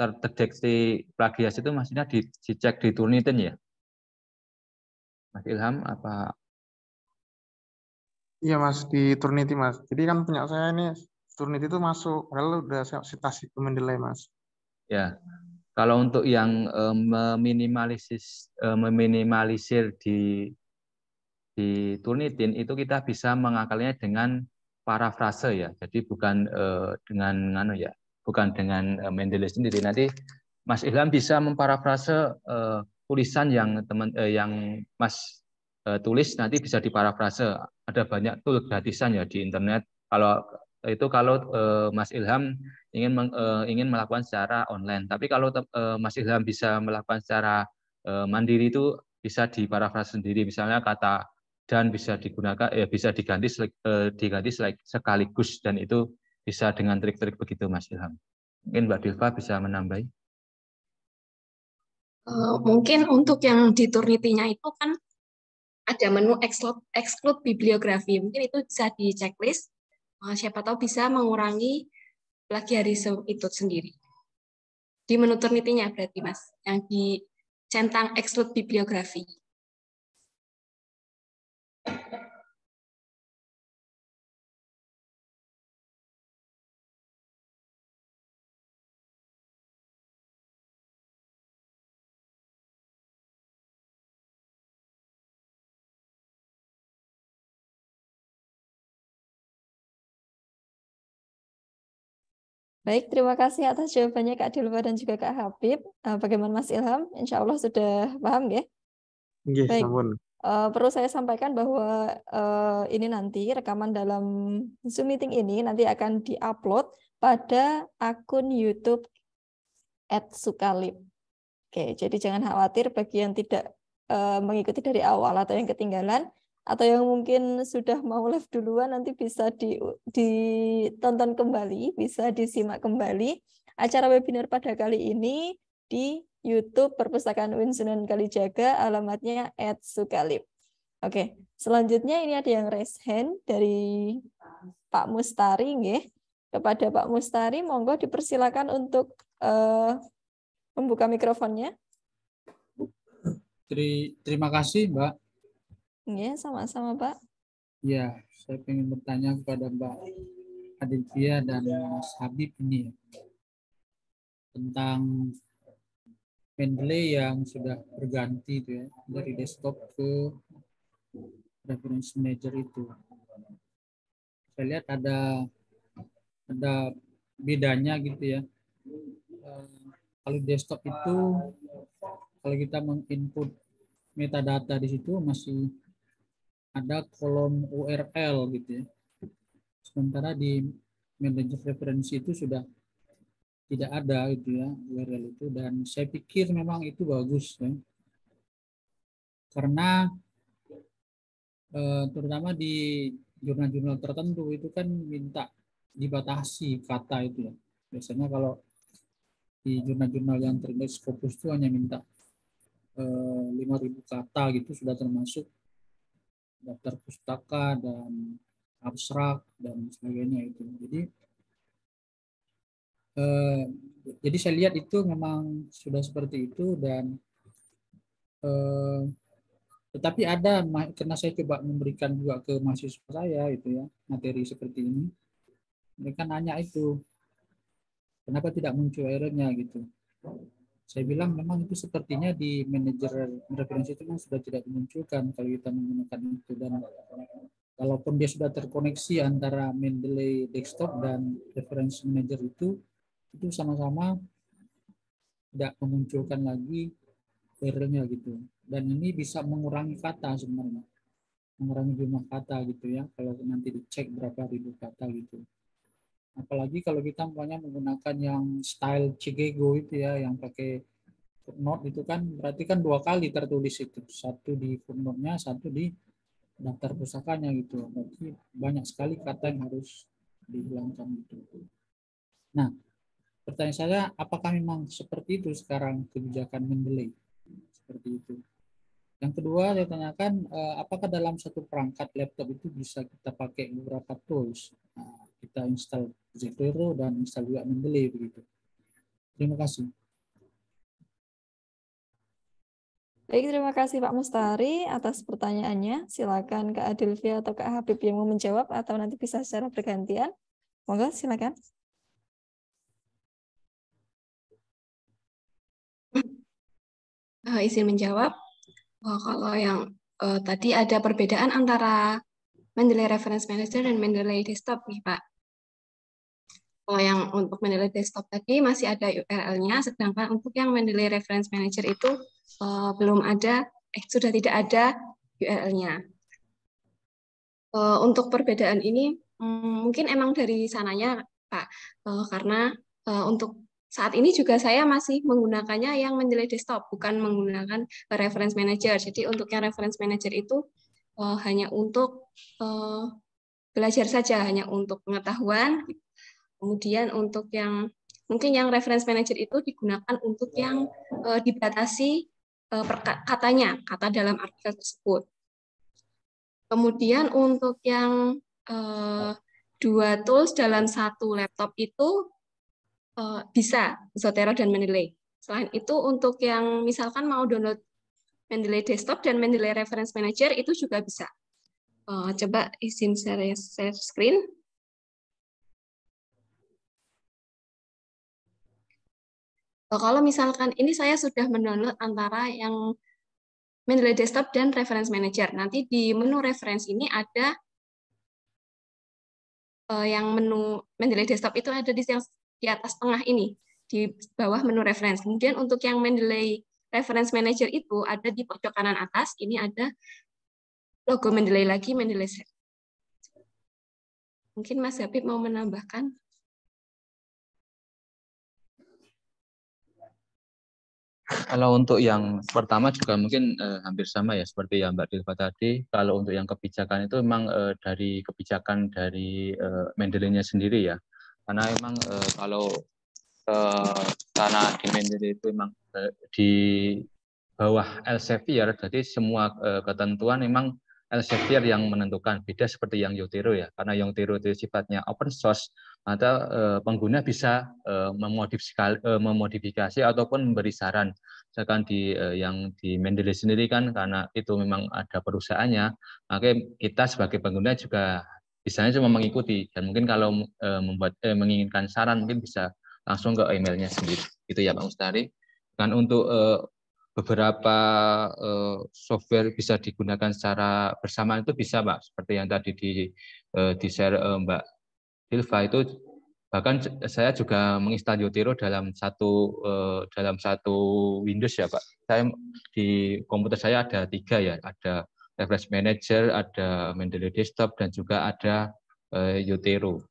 terdeteksi plagiasi itu maksudnya dicek di Turnitin ya. Mas Ilham apa Iya mas di Turnitin mas. Jadi kan punya saya ini Turnitin itu masuk, padahal udah saya sitasi ke Mendeley mas. Ya, kalau untuk yang eh, eh, meminimalisir di di Turnitin itu kita bisa mengakalinya dengan parafrase ya. Jadi bukan eh, dengan anu ya, bukan dengan eh, sendiri. Nanti Mas Ilham bisa memparafrase tulisan yang teman yang Mas tulis nanti bisa diparafrase. Ada banyak tool gratisan ya di internet. Kalau itu kalau Mas Ilham ingin meng, uh, ingin melakukan secara online. Tapi kalau uh, Mas Ilham bisa melakukan secara uh, mandiri itu bisa di diparafrase sendiri. Misalnya kata dan bisa digunakan ya eh, bisa diganti uh, diganti sekaligus dan itu bisa dengan trik-trik begitu Mas Ilham. Mungkin Mbak Dilva bisa menambahi. Mungkin untuk yang di Turnitinya itu kan ada menu exclude, exclude bibliografi. Mungkin itu bisa di checklist. Siapa tahu bisa mengurangi plagiarisme itu sendiri. Di menu nitinya berarti Mas, yang di centang exclude bibliografi. Baik, terima kasih atas jawabannya Kak Dilwa dan juga Kak Habib. Eh, bagaimana Mas Ilham? Insya Allah sudah paham ya? Yes, Baik. Uh, perlu saya sampaikan bahwa uh, ini nanti rekaman dalam Zoom meeting ini nanti akan diupload pada akun YouTube at Sukalib. Oke, jadi jangan khawatir bagi yang tidak uh, mengikuti dari awal atau yang ketinggalan, atau yang mungkin sudah mau live duluan nanti bisa di, ditonton kembali, bisa disimak kembali acara webinar pada kali ini di YouTube Perpustakaan UIN Sunan Kalijaga, alamatnya at Sukalip. Oke, selanjutnya ini ada yang raise hand dari Pak Mustari, nggih. Kepada Pak Mustari, monggo dipersilakan untuk uh, membuka mikrofonnya. Terima kasih, Mbak. Iya, sama-sama Pak. Ya, saya ingin bertanya kepada Mbak Aditya dan Mas Habib ini ya, tentang Mendeley yang sudah berganti itu ya dari desktop ke reference manager itu. Saya lihat ada ada bedanya gitu ya. Eh, kalau desktop itu kalau kita menginput metadata di situ masih ada kolom URL gitu ya. Sementara di manajer referensi itu sudah tidak ada gitu ya URL itu dan saya pikir memang itu bagus ya. Karena eh, terutama di jurnal-jurnal tertentu itu kan minta dibatasi kata itu ya. Biasanya kalau di jurnal-jurnal yang terindeks fokus itu hanya minta 5000 eh, kata gitu sudah termasuk daftar pustaka dan abstrak dan sebagainya itu. Jadi eh, jadi saya lihat itu memang sudah seperti itu dan eh, tetapi ada karena saya coba memberikan juga ke mahasiswa saya itu ya materi seperti ini mereka nanya itu kenapa tidak muncul airnya gitu saya bilang memang itu sepertinya di manajer referensi itu sudah tidak dimunculkan kalau kita menggunakan itu dan walaupun dia sudah terkoneksi antara Mendeley desktop dan referensi manager itu itu sama-sama tidak memunculkan lagi errornya gitu dan ini bisa mengurangi kata sebenarnya mengurangi jumlah kata gitu ya kalau nanti dicek berapa ribu kata gitu apalagi kalau kita umpamanya menggunakan yang style Chicago itu ya yang pakai footnote itu kan berarti kan dua kali tertulis itu satu di footnote-nya satu di daftar pusakanya gitu berarti banyak sekali kata yang harus dihilangkan itu nah pertanyaan saya apakah memang seperti itu sekarang kebijakan Mendeley seperti itu yang kedua saya tanyakan eh, apakah dalam satu perangkat laptop itu bisa kita pakai beberapa tools nah, kita install zikru dan bisa juga membeli begitu. Terima kasih. Baik, terima kasih Pak Mustari atas pertanyaannya. Silakan Kak Adilvia atau Kak Habib yang mau menjawab atau nanti bisa secara bergantian. Monggo silakan. Uh, izin menjawab. Oh, kalau yang uh, tadi ada perbedaan antara Mendeley Reference Manager dan Mendeley Desktop nih Pak. Kalau oh, yang untuk menilai desktop tadi masih ada URL-nya, sedangkan untuk yang menilai reference manager itu uh, belum ada, eh sudah tidak ada URL-nya. Uh, eh, untuk perbedaan ini um, mungkin emang dari sananya Pak, uh, karena uh, untuk saat ini juga saya masih menggunakannya yang menilai desktop, bukan menggunakan reference manager. Jadi untuk yang reference manager itu uh, hanya untuk uh, belajar saja, hanya untuk pengetahuan Kemudian untuk yang mungkin yang reference manager itu digunakan untuk yang uh, dibatasi uh, katanya, kata dalam artikel tersebut. Kemudian untuk yang uh, dua tools dalam satu laptop itu uh, bisa Zotero dan Mendeley. Selain itu untuk yang misalkan mau download Mendeley Desktop dan Mendeley Reference Manager itu juga bisa. Uh, coba izin share share screen. Oh, kalau misalkan ini saya sudah mendownload antara yang Mendeley Desktop dan Reference Manager. Nanti di menu reference ini ada eh, yang menu Mendeley Desktop itu ada di yang di atas tengah ini, di bawah menu reference. Kemudian untuk yang Mendeley Reference Manager itu ada di pojok kanan atas, ini ada logo Mendeley lagi, Mendeley Mungkin Mas Habib mau menambahkan? Kalau untuk yang pertama juga mungkin eh, hampir sama ya seperti yang Mbak Dilva tadi. Kalau untuk yang kebijakan itu memang eh, dari kebijakan dari eh, Mendelinya sendiri ya. Karena memang eh, kalau eh, karena di Mendeley itu memang eh, di bawah Elsevier, jadi semua eh, ketentuan memang Elsevier yang menentukan. Beda seperti yang Yotero ya, karena Yotero itu sifatnya open source, maka eh, pengguna bisa eh, eh, memodifikasi ataupun memberi saran. Misalkan di yang di Mendeley sendiri kan karena itu memang ada perusahaannya, maka kita sebagai pengguna juga bisanya cuma mengikuti dan mungkin kalau membuat eh, menginginkan saran mungkin bisa langsung ke emailnya sendiri. Itu ya Pak Ustari Dan untuk beberapa software bisa digunakan secara bersamaan itu bisa Pak, seperti yang tadi di di share Mbak Hilfa itu bahkan saya juga menginstal Yotero dalam satu eh, dalam satu Windows ya Pak. Saya di komputer saya ada tiga ya, ada Refresh Manager, ada Mendeley Desktop dan juga ada eh, Yotero.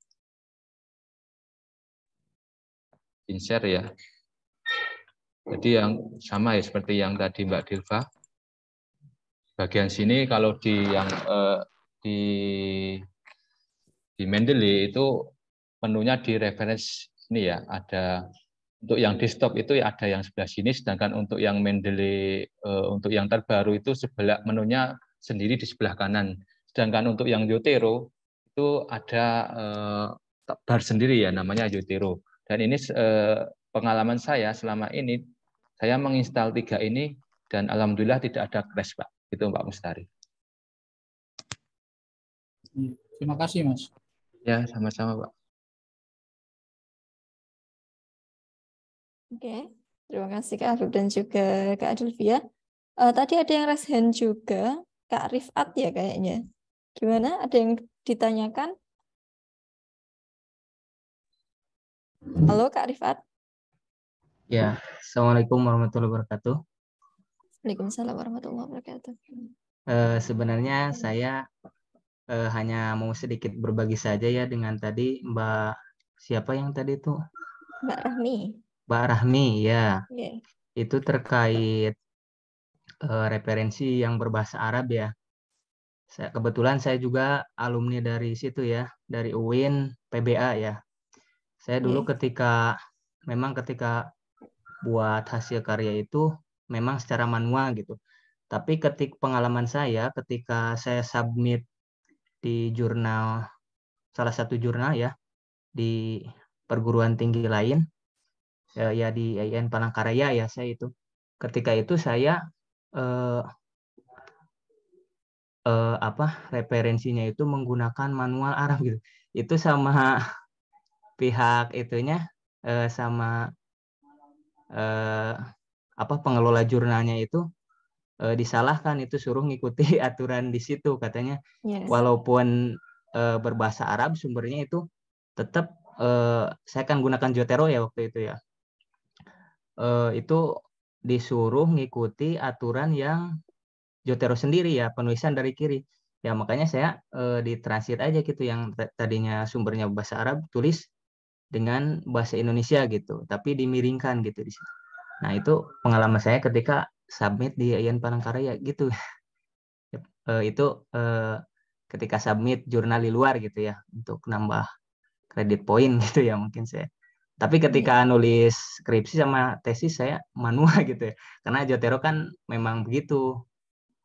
Insert ya. Jadi yang sama ya seperti yang tadi Mbak Dilva. Bagian sini kalau di yang eh, di di Mendeley itu menunya di reference ini ya ada untuk yang desktop itu ya ada yang sebelah sini sedangkan untuk yang Mendeley eh, untuk yang terbaru itu sebelah menunya sendiri di sebelah kanan sedangkan untuk yang Yotero itu ada eh, bar sendiri ya namanya Yotero dan ini eh, pengalaman saya selama ini saya menginstal tiga ini dan alhamdulillah tidak ada crash pak itu Pak Mustari. Iya, terima kasih Mas. Ya, sama-sama, Pak. Oke, terima kasih Kak Arif dan juga Kak Adulvia. Uh, tadi ada yang raise hand juga, Kak Rifat ya kayaknya. Gimana? Ada yang ditanyakan? Halo Kak Rifat. Ya, Assalamualaikum warahmatullahi wabarakatuh. Waalaikumsalam warahmatullahi wabarakatuh. Uh, sebenarnya saya eh, hanya mau sedikit berbagi saja ya dengan tadi Mbak siapa yang tadi itu? Mbak Rahmi. Mbak Rahmi ya. Yeah. Itu terkait eh, referensi yang berbahasa Arab ya. Saya kebetulan saya juga alumni dari situ ya, dari UIN PBA ya. Saya dulu yeah. ketika memang ketika buat hasil karya itu memang secara manual gitu. Tapi ketik pengalaman saya ketika saya submit di jurnal salah satu jurnal ya di perguruan tinggi lain ya, ya di IAIN Palangkaraya ya saya itu ketika itu saya eh, eh, apa referensinya itu menggunakan manual Arab gitu itu sama <laughs> pihak itunya eh, sama eh, apa pengelola jurnalnya itu e, disalahkan itu suruh ngikuti <laughs> aturan di situ katanya yes. walaupun e, berbahasa Arab sumbernya itu tetap e, eh, saya akan gunakan Jotero ya waktu itu ya e, itu disuruh ngikuti aturan yang Jotero sendiri ya penulisan dari kiri ya makanya saya e, ditransit aja gitu yang tadinya sumbernya bahasa Arab tulis dengan bahasa Indonesia gitu tapi dimiringkan gitu di situ nah itu pengalaman saya ketika submit di Ayan Palangkaraya gitu. <laughs> e, itu e, ketika submit jurnal di luar gitu ya untuk nambah kredit poin <laughs> gitu ya mungkin saya. Tapi ketika iya. nulis skripsi sama tesis saya manual <laughs> gitu ya. Karena Jotero kan memang begitu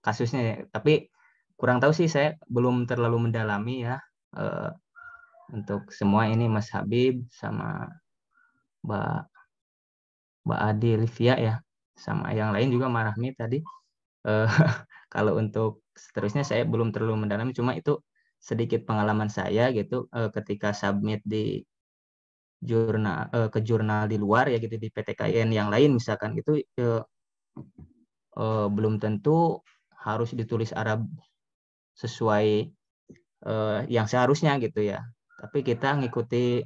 kasusnya ya. Tapi kurang tahu sih saya belum terlalu mendalami ya e, untuk semua ini Mas Habib sama Mbak Mbak Adi Livia ya sama yang lain juga Marahmi tadi uh, <laughs> kalau untuk seterusnya saya belum terlalu mendalami cuma itu sedikit pengalaman saya gitu uh, ketika submit di jurnal uh, ke jurnal di luar ya gitu di PTKN yang lain misalkan itu uh, uh, belum tentu harus ditulis Arab sesuai uh, yang seharusnya gitu ya tapi kita ngikuti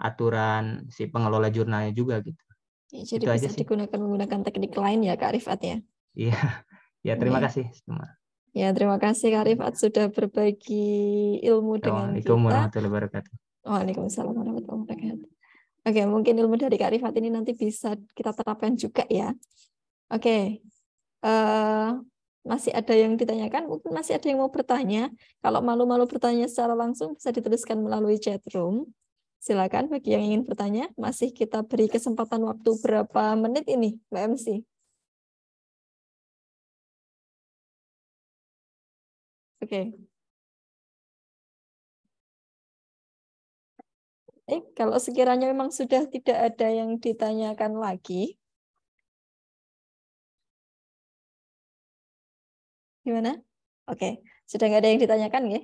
aturan si pengelola jurnalnya juga gitu Ya, jadi Itu bisa aja sih. digunakan menggunakan teknik lain ya Kak Rifat ya. Iya. <laughs> Ya, terima ya. kasih semua. Ya, terima kasih Kak Rifat sudah berbagi ilmu dengan kita. warahmatullahi wabarakatuh. Waalaikumsalam warahmatullahi wabarakatuh. Oke, mungkin ilmu dari Kak Rifat ini nanti bisa kita terapkan juga ya. Oke. Uh, masih ada yang ditanyakan, mungkin masih ada yang mau bertanya. Kalau malu-malu bertanya secara langsung bisa dituliskan melalui chat room. Silakan bagi yang ingin bertanya, masih kita beri kesempatan waktu berapa menit ini, Mbak MC? Oke. Okay. Eh, kalau sekiranya memang sudah tidak ada yang ditanyakan lagi, gimana? Oke, okay. sudah nggak ada yang ditanyakan ya?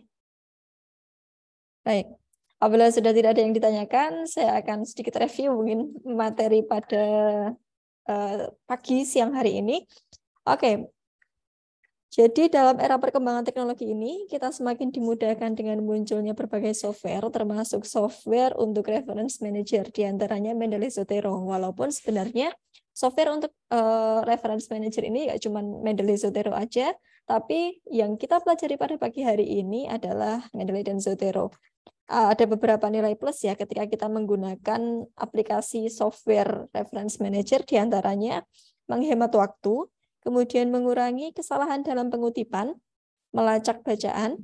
Baik. Apabila sudah tidak ada yang ditanyakan, saya akan sedikit review mungkin materi pada uh, pagi siang hari ini. Oke, okay. Jadi dalam era perkembangan teknologi ini, kita semakin dimudahkan dengan munculnya berbagai software, termasuk software untuk reference manager, diantaranya Mendeley Zotero. Walaupun sebenarnya software untuk uh, reference manager ini nggak cuma Mendeley Zotero aja, tapi yang kita pelajari pada pagi hari ini adalah Mendeley dan Zotero. Eh, ada beberapa nilai plus ya ketika kita menggunakan aplikasi software reference manager diantaranya menghemat waktu, kemudian mengurangi kesalahan dalam pengutipan, melacak bacaan,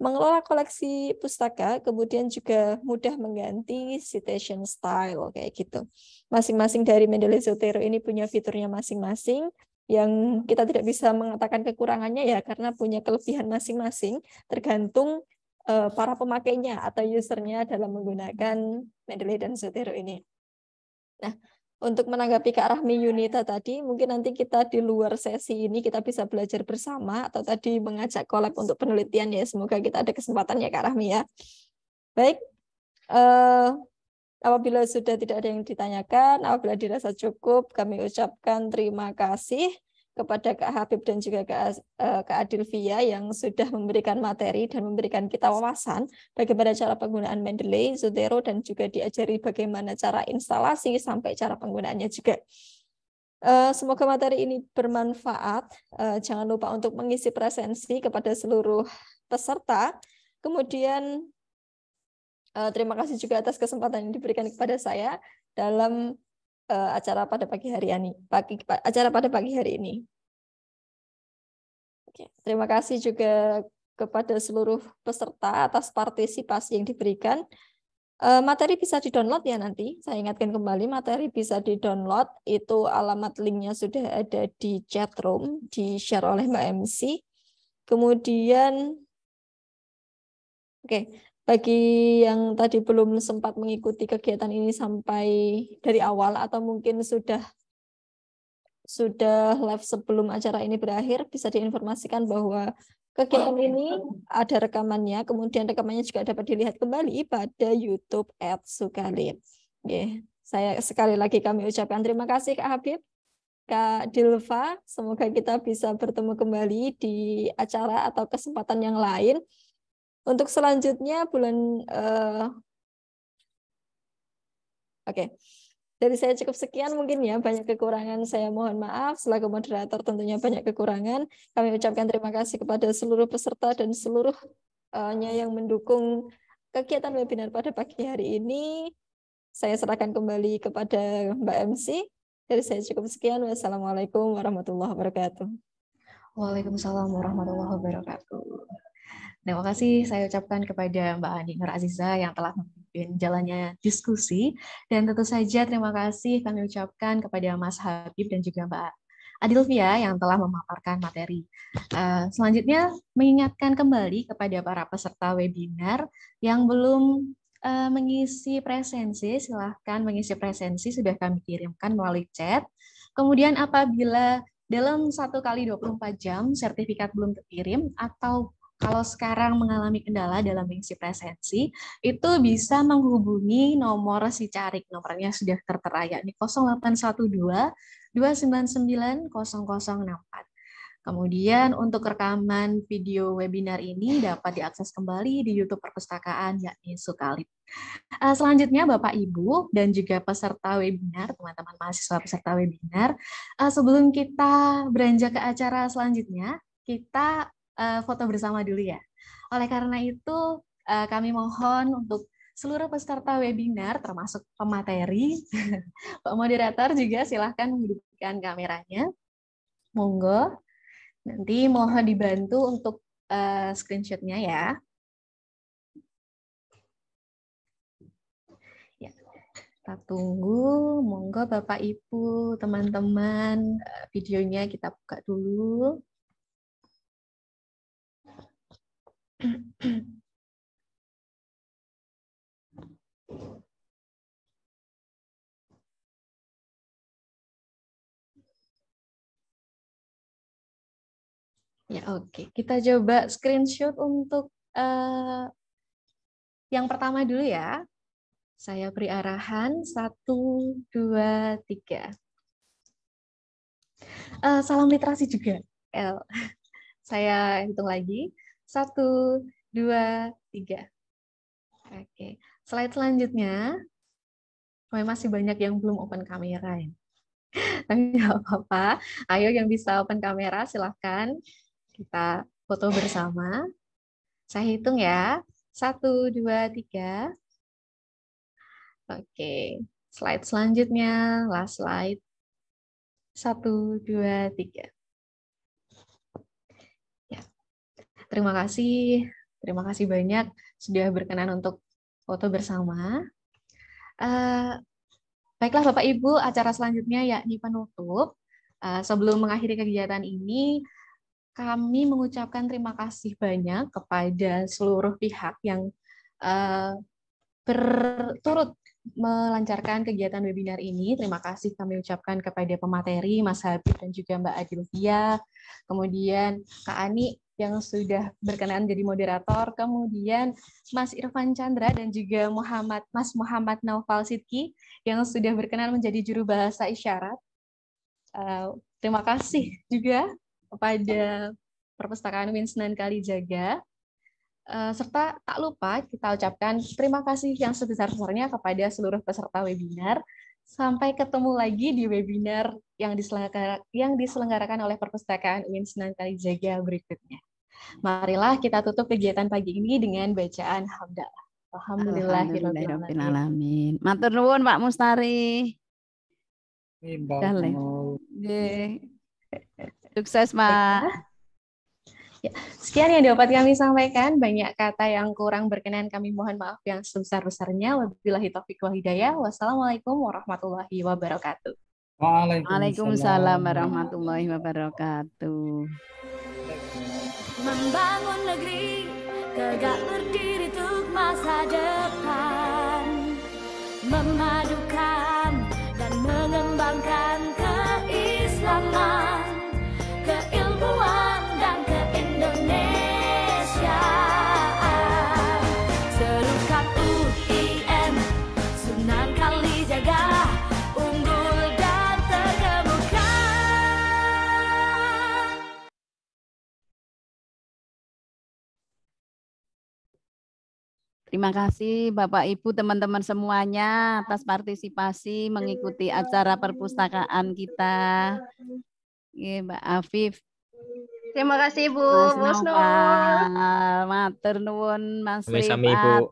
mengelola koleksi pustaka, kemudian juga mudah mengganti citation style kayak gitu. Masing-masing dari Mendeley Zotero ini punya fiturnya masing-masing yang kita tidak bisa mengatakan kekurangannya ya karena punya kelebihan masing-masing tergantung uh, para pemakainya atau usernya dalam menggunakan Mendeley dan Zotero ini. Nah, untuk menanggapi Kak Rahmi Yunita tadi, mungkin nanti kita di luar sesi ini kita bisa belajar bersama atau tadi mengajak kolab untuk penelitian ya. Semoga kita ada kesempatan ya Kak Rahmi ya. Baik, uh, apabila sudah tidak ada yang ditanyakan, apabila dirasa cukup, kami ucapkan terima kasih kepada Kak Habib dan juga Kak, eh, Kak Adilvia yang sudah memberikan materi dan memberikan kita wawasan bagaimana cara penggunaan Mendeley, Zotero, dan juga diajari bagaimana cara instalasi sampai cara penggunaannya juga. Eh, semoga materi ini bermanfaat. Eh, jangan lupa untuk mengisi presensi kepada seluruh peserta. Kemudian terima kasih juga atas kesempatan yang diberikan kepada saya dalam uh, acara pada pagi hari ini. Pagi, acara pada pagi hari ini. Oke, terima kasih juga kepada seluruh peserta atas partisipasi yang diberikan. Uh, materi bisa di-download ya nanti. Saya ingatkan kembali, materi bisa di-download. Itu alamat linknya sudah ada di chat room, di-share oleh Mbak MC. Kemudian, oke, okay, bagi yang tadi belum sempat mengikuti kegiatan ini sampai dari awal atau mungkin sudah sudah live sebelum acara ini berakhir bisa diinformasikan bahwa kegiatan ini ada rekamannya kemudian rekamannya juga dapat dilihat kembali pada YouTube at Sukalim. Yeah. saya sekali lagi kami ucapkan terima kasih Kak Habib, Kak Dilva. Semoga kita bisa bertemu kembali di acara atau kesempatan yang lain untuk selanjutnya bulan uh, Oke. Okay. Dari saya cukup sekian mungkin ya, banyak kekurangan saya mohon maaf. Selaku moderator tentunya banyak kekurangan. Kami ucapkan terima kasih kepada seluruh peserta dan seluruhnya eh, yang mendukung kegiatan webinar pada pagi hari ini. Saya serahkan kembali kepada Mbak MC. Dari saya cukup sekian. Wassalamualaikum warahmatullahi wabarakatuh. Waalaikumsalam warahmatullahi wabarakatuh. Terima kasih saya ucapkan kepada Mbak Andi Nur Aziza yang telah memimpin jalannya diskusi. Dan tentu saja terima kasih kami ucapkan kepada Mas Habib dan juga Mbak Adilvia yang telah memaparkan materi. Eh, selanjutnya, mengingatkan kembali kepada para peserta webinar yang belum eh, mengisi presensi, silahkan mengisi presensi, sudah kami kirimkan melalui chat. Kemudian apabila dalam satu kali 24 jam sertifikat belum terkirim atau kalau sekarang mengalami kendala dalam mengisi presensi, itu bisa menghubungi nomor si Carik. Nomornya sudah tertera yakni 0812 299 0064. Kemudian untuk rekaman video webinar ini dapat diakses kembali di YouTube Perpustakaan yakni Sukalip. Eh, selanjutnya Bapak Ibu dan juga peserta webinar, teman-teman mahasiswa peserta webinar, eh, sebelum kita beranjak ke acara selanjutnya, kita Eh, foto bersama dulu ya. Oleh karena itu, uh, kami mohon untuk seluruh peserta webinar, termasuk pemateri, <laughs> Pak Moderator juga silahkan menghidupkan kameranya. Monggo, nanti mohon dibantu untuk uh, screenshotnya ya. ya. kita tunggu. Monggo Bapak Ibu, teman-teman, videonya kita buka dulu. <clears throat> Ya, oke. Okay. Kita coba screenshot untuk uh, yang pertama dulu ya. Saya beri arahan. Satu, dua, tiga. Uh, salam literasi juga, L. <laughs> Saya hitung lagi. Satu, dua, tiga. Oke, slide selanjutnya. Kami masih banyak yang belum open kamera. Ya. <laughs> Tapi nggak apa-apa. Ayo yang bisa open kamera, silahkan kita foto bersama. Saya hitung ya. Satu, dua, tiga. Oke, slide selanjutnya. Last slide. Satu, dua, tiga. Terima kasih, terima kasih banyak sudah berkenan untuk foto bersama. Uh, baiklah Bapak Ibu, acara selanjutnya yakni penutup. Uh, sebelum mengakhiri kegiatan ini, kami mengucapkan terima kasih banyak kepada seluruh pihak yang uh, berturut melancarkan kegiatan webinar ini. Terima kasih kami ucapkan kepada pemateri Mas Habib dan juga Mbak Adilvia, kemudian Kak Ani yang sudah berkenaan jadi moderator, kemudian Mas Irfan Chandra dan juga Muhammad Mas Muhammad Naufal Sidki yang sudah berkenan menjadi juru bahasa isyarat. Uh, terima kasih juga kepada Perpustakaan Winsnan Kalijaga eh, serta tak lupa kita ucapkan terima kasih yang sebesar-besarnya kepada seluruh peserta webinar Sampai ketemu lagi di webinar yang diselenggarakan, yang diselenggarakan oleh Perpustakaan UIN Sunan Kalijaga berikutnya. Marilah kita tutup kegiatan pagi ini dengan bacaan hamdalah. Alhamdulillah, Alhamdulillahirrahmanirrahim. Alhamdulillah. Matur nuwun Pak Mustari. Sukses, Pak. Ya, sekian yang dapat kami sampaikan. Banyak kata yang kurang berkenan kami mohon maaf yang sebesar-besarnya. Wabillahi taufiq wal hidayah. Wassalamualaikum warahmatullahi wabarakatuh. Waalaikumsalam warahmatullahi wabarakatuh. Membangun negeri tegak berdiri untuk masa depan. Memadukan Terima kasih Bapak Ibu teman-teman semuanya atas partisipasi mengikuti acara perpustakaan kita. Iya, Mbak Afif. Terima kasih Bu. Mas Noval. Matur nuwun Mas Sami Ibu.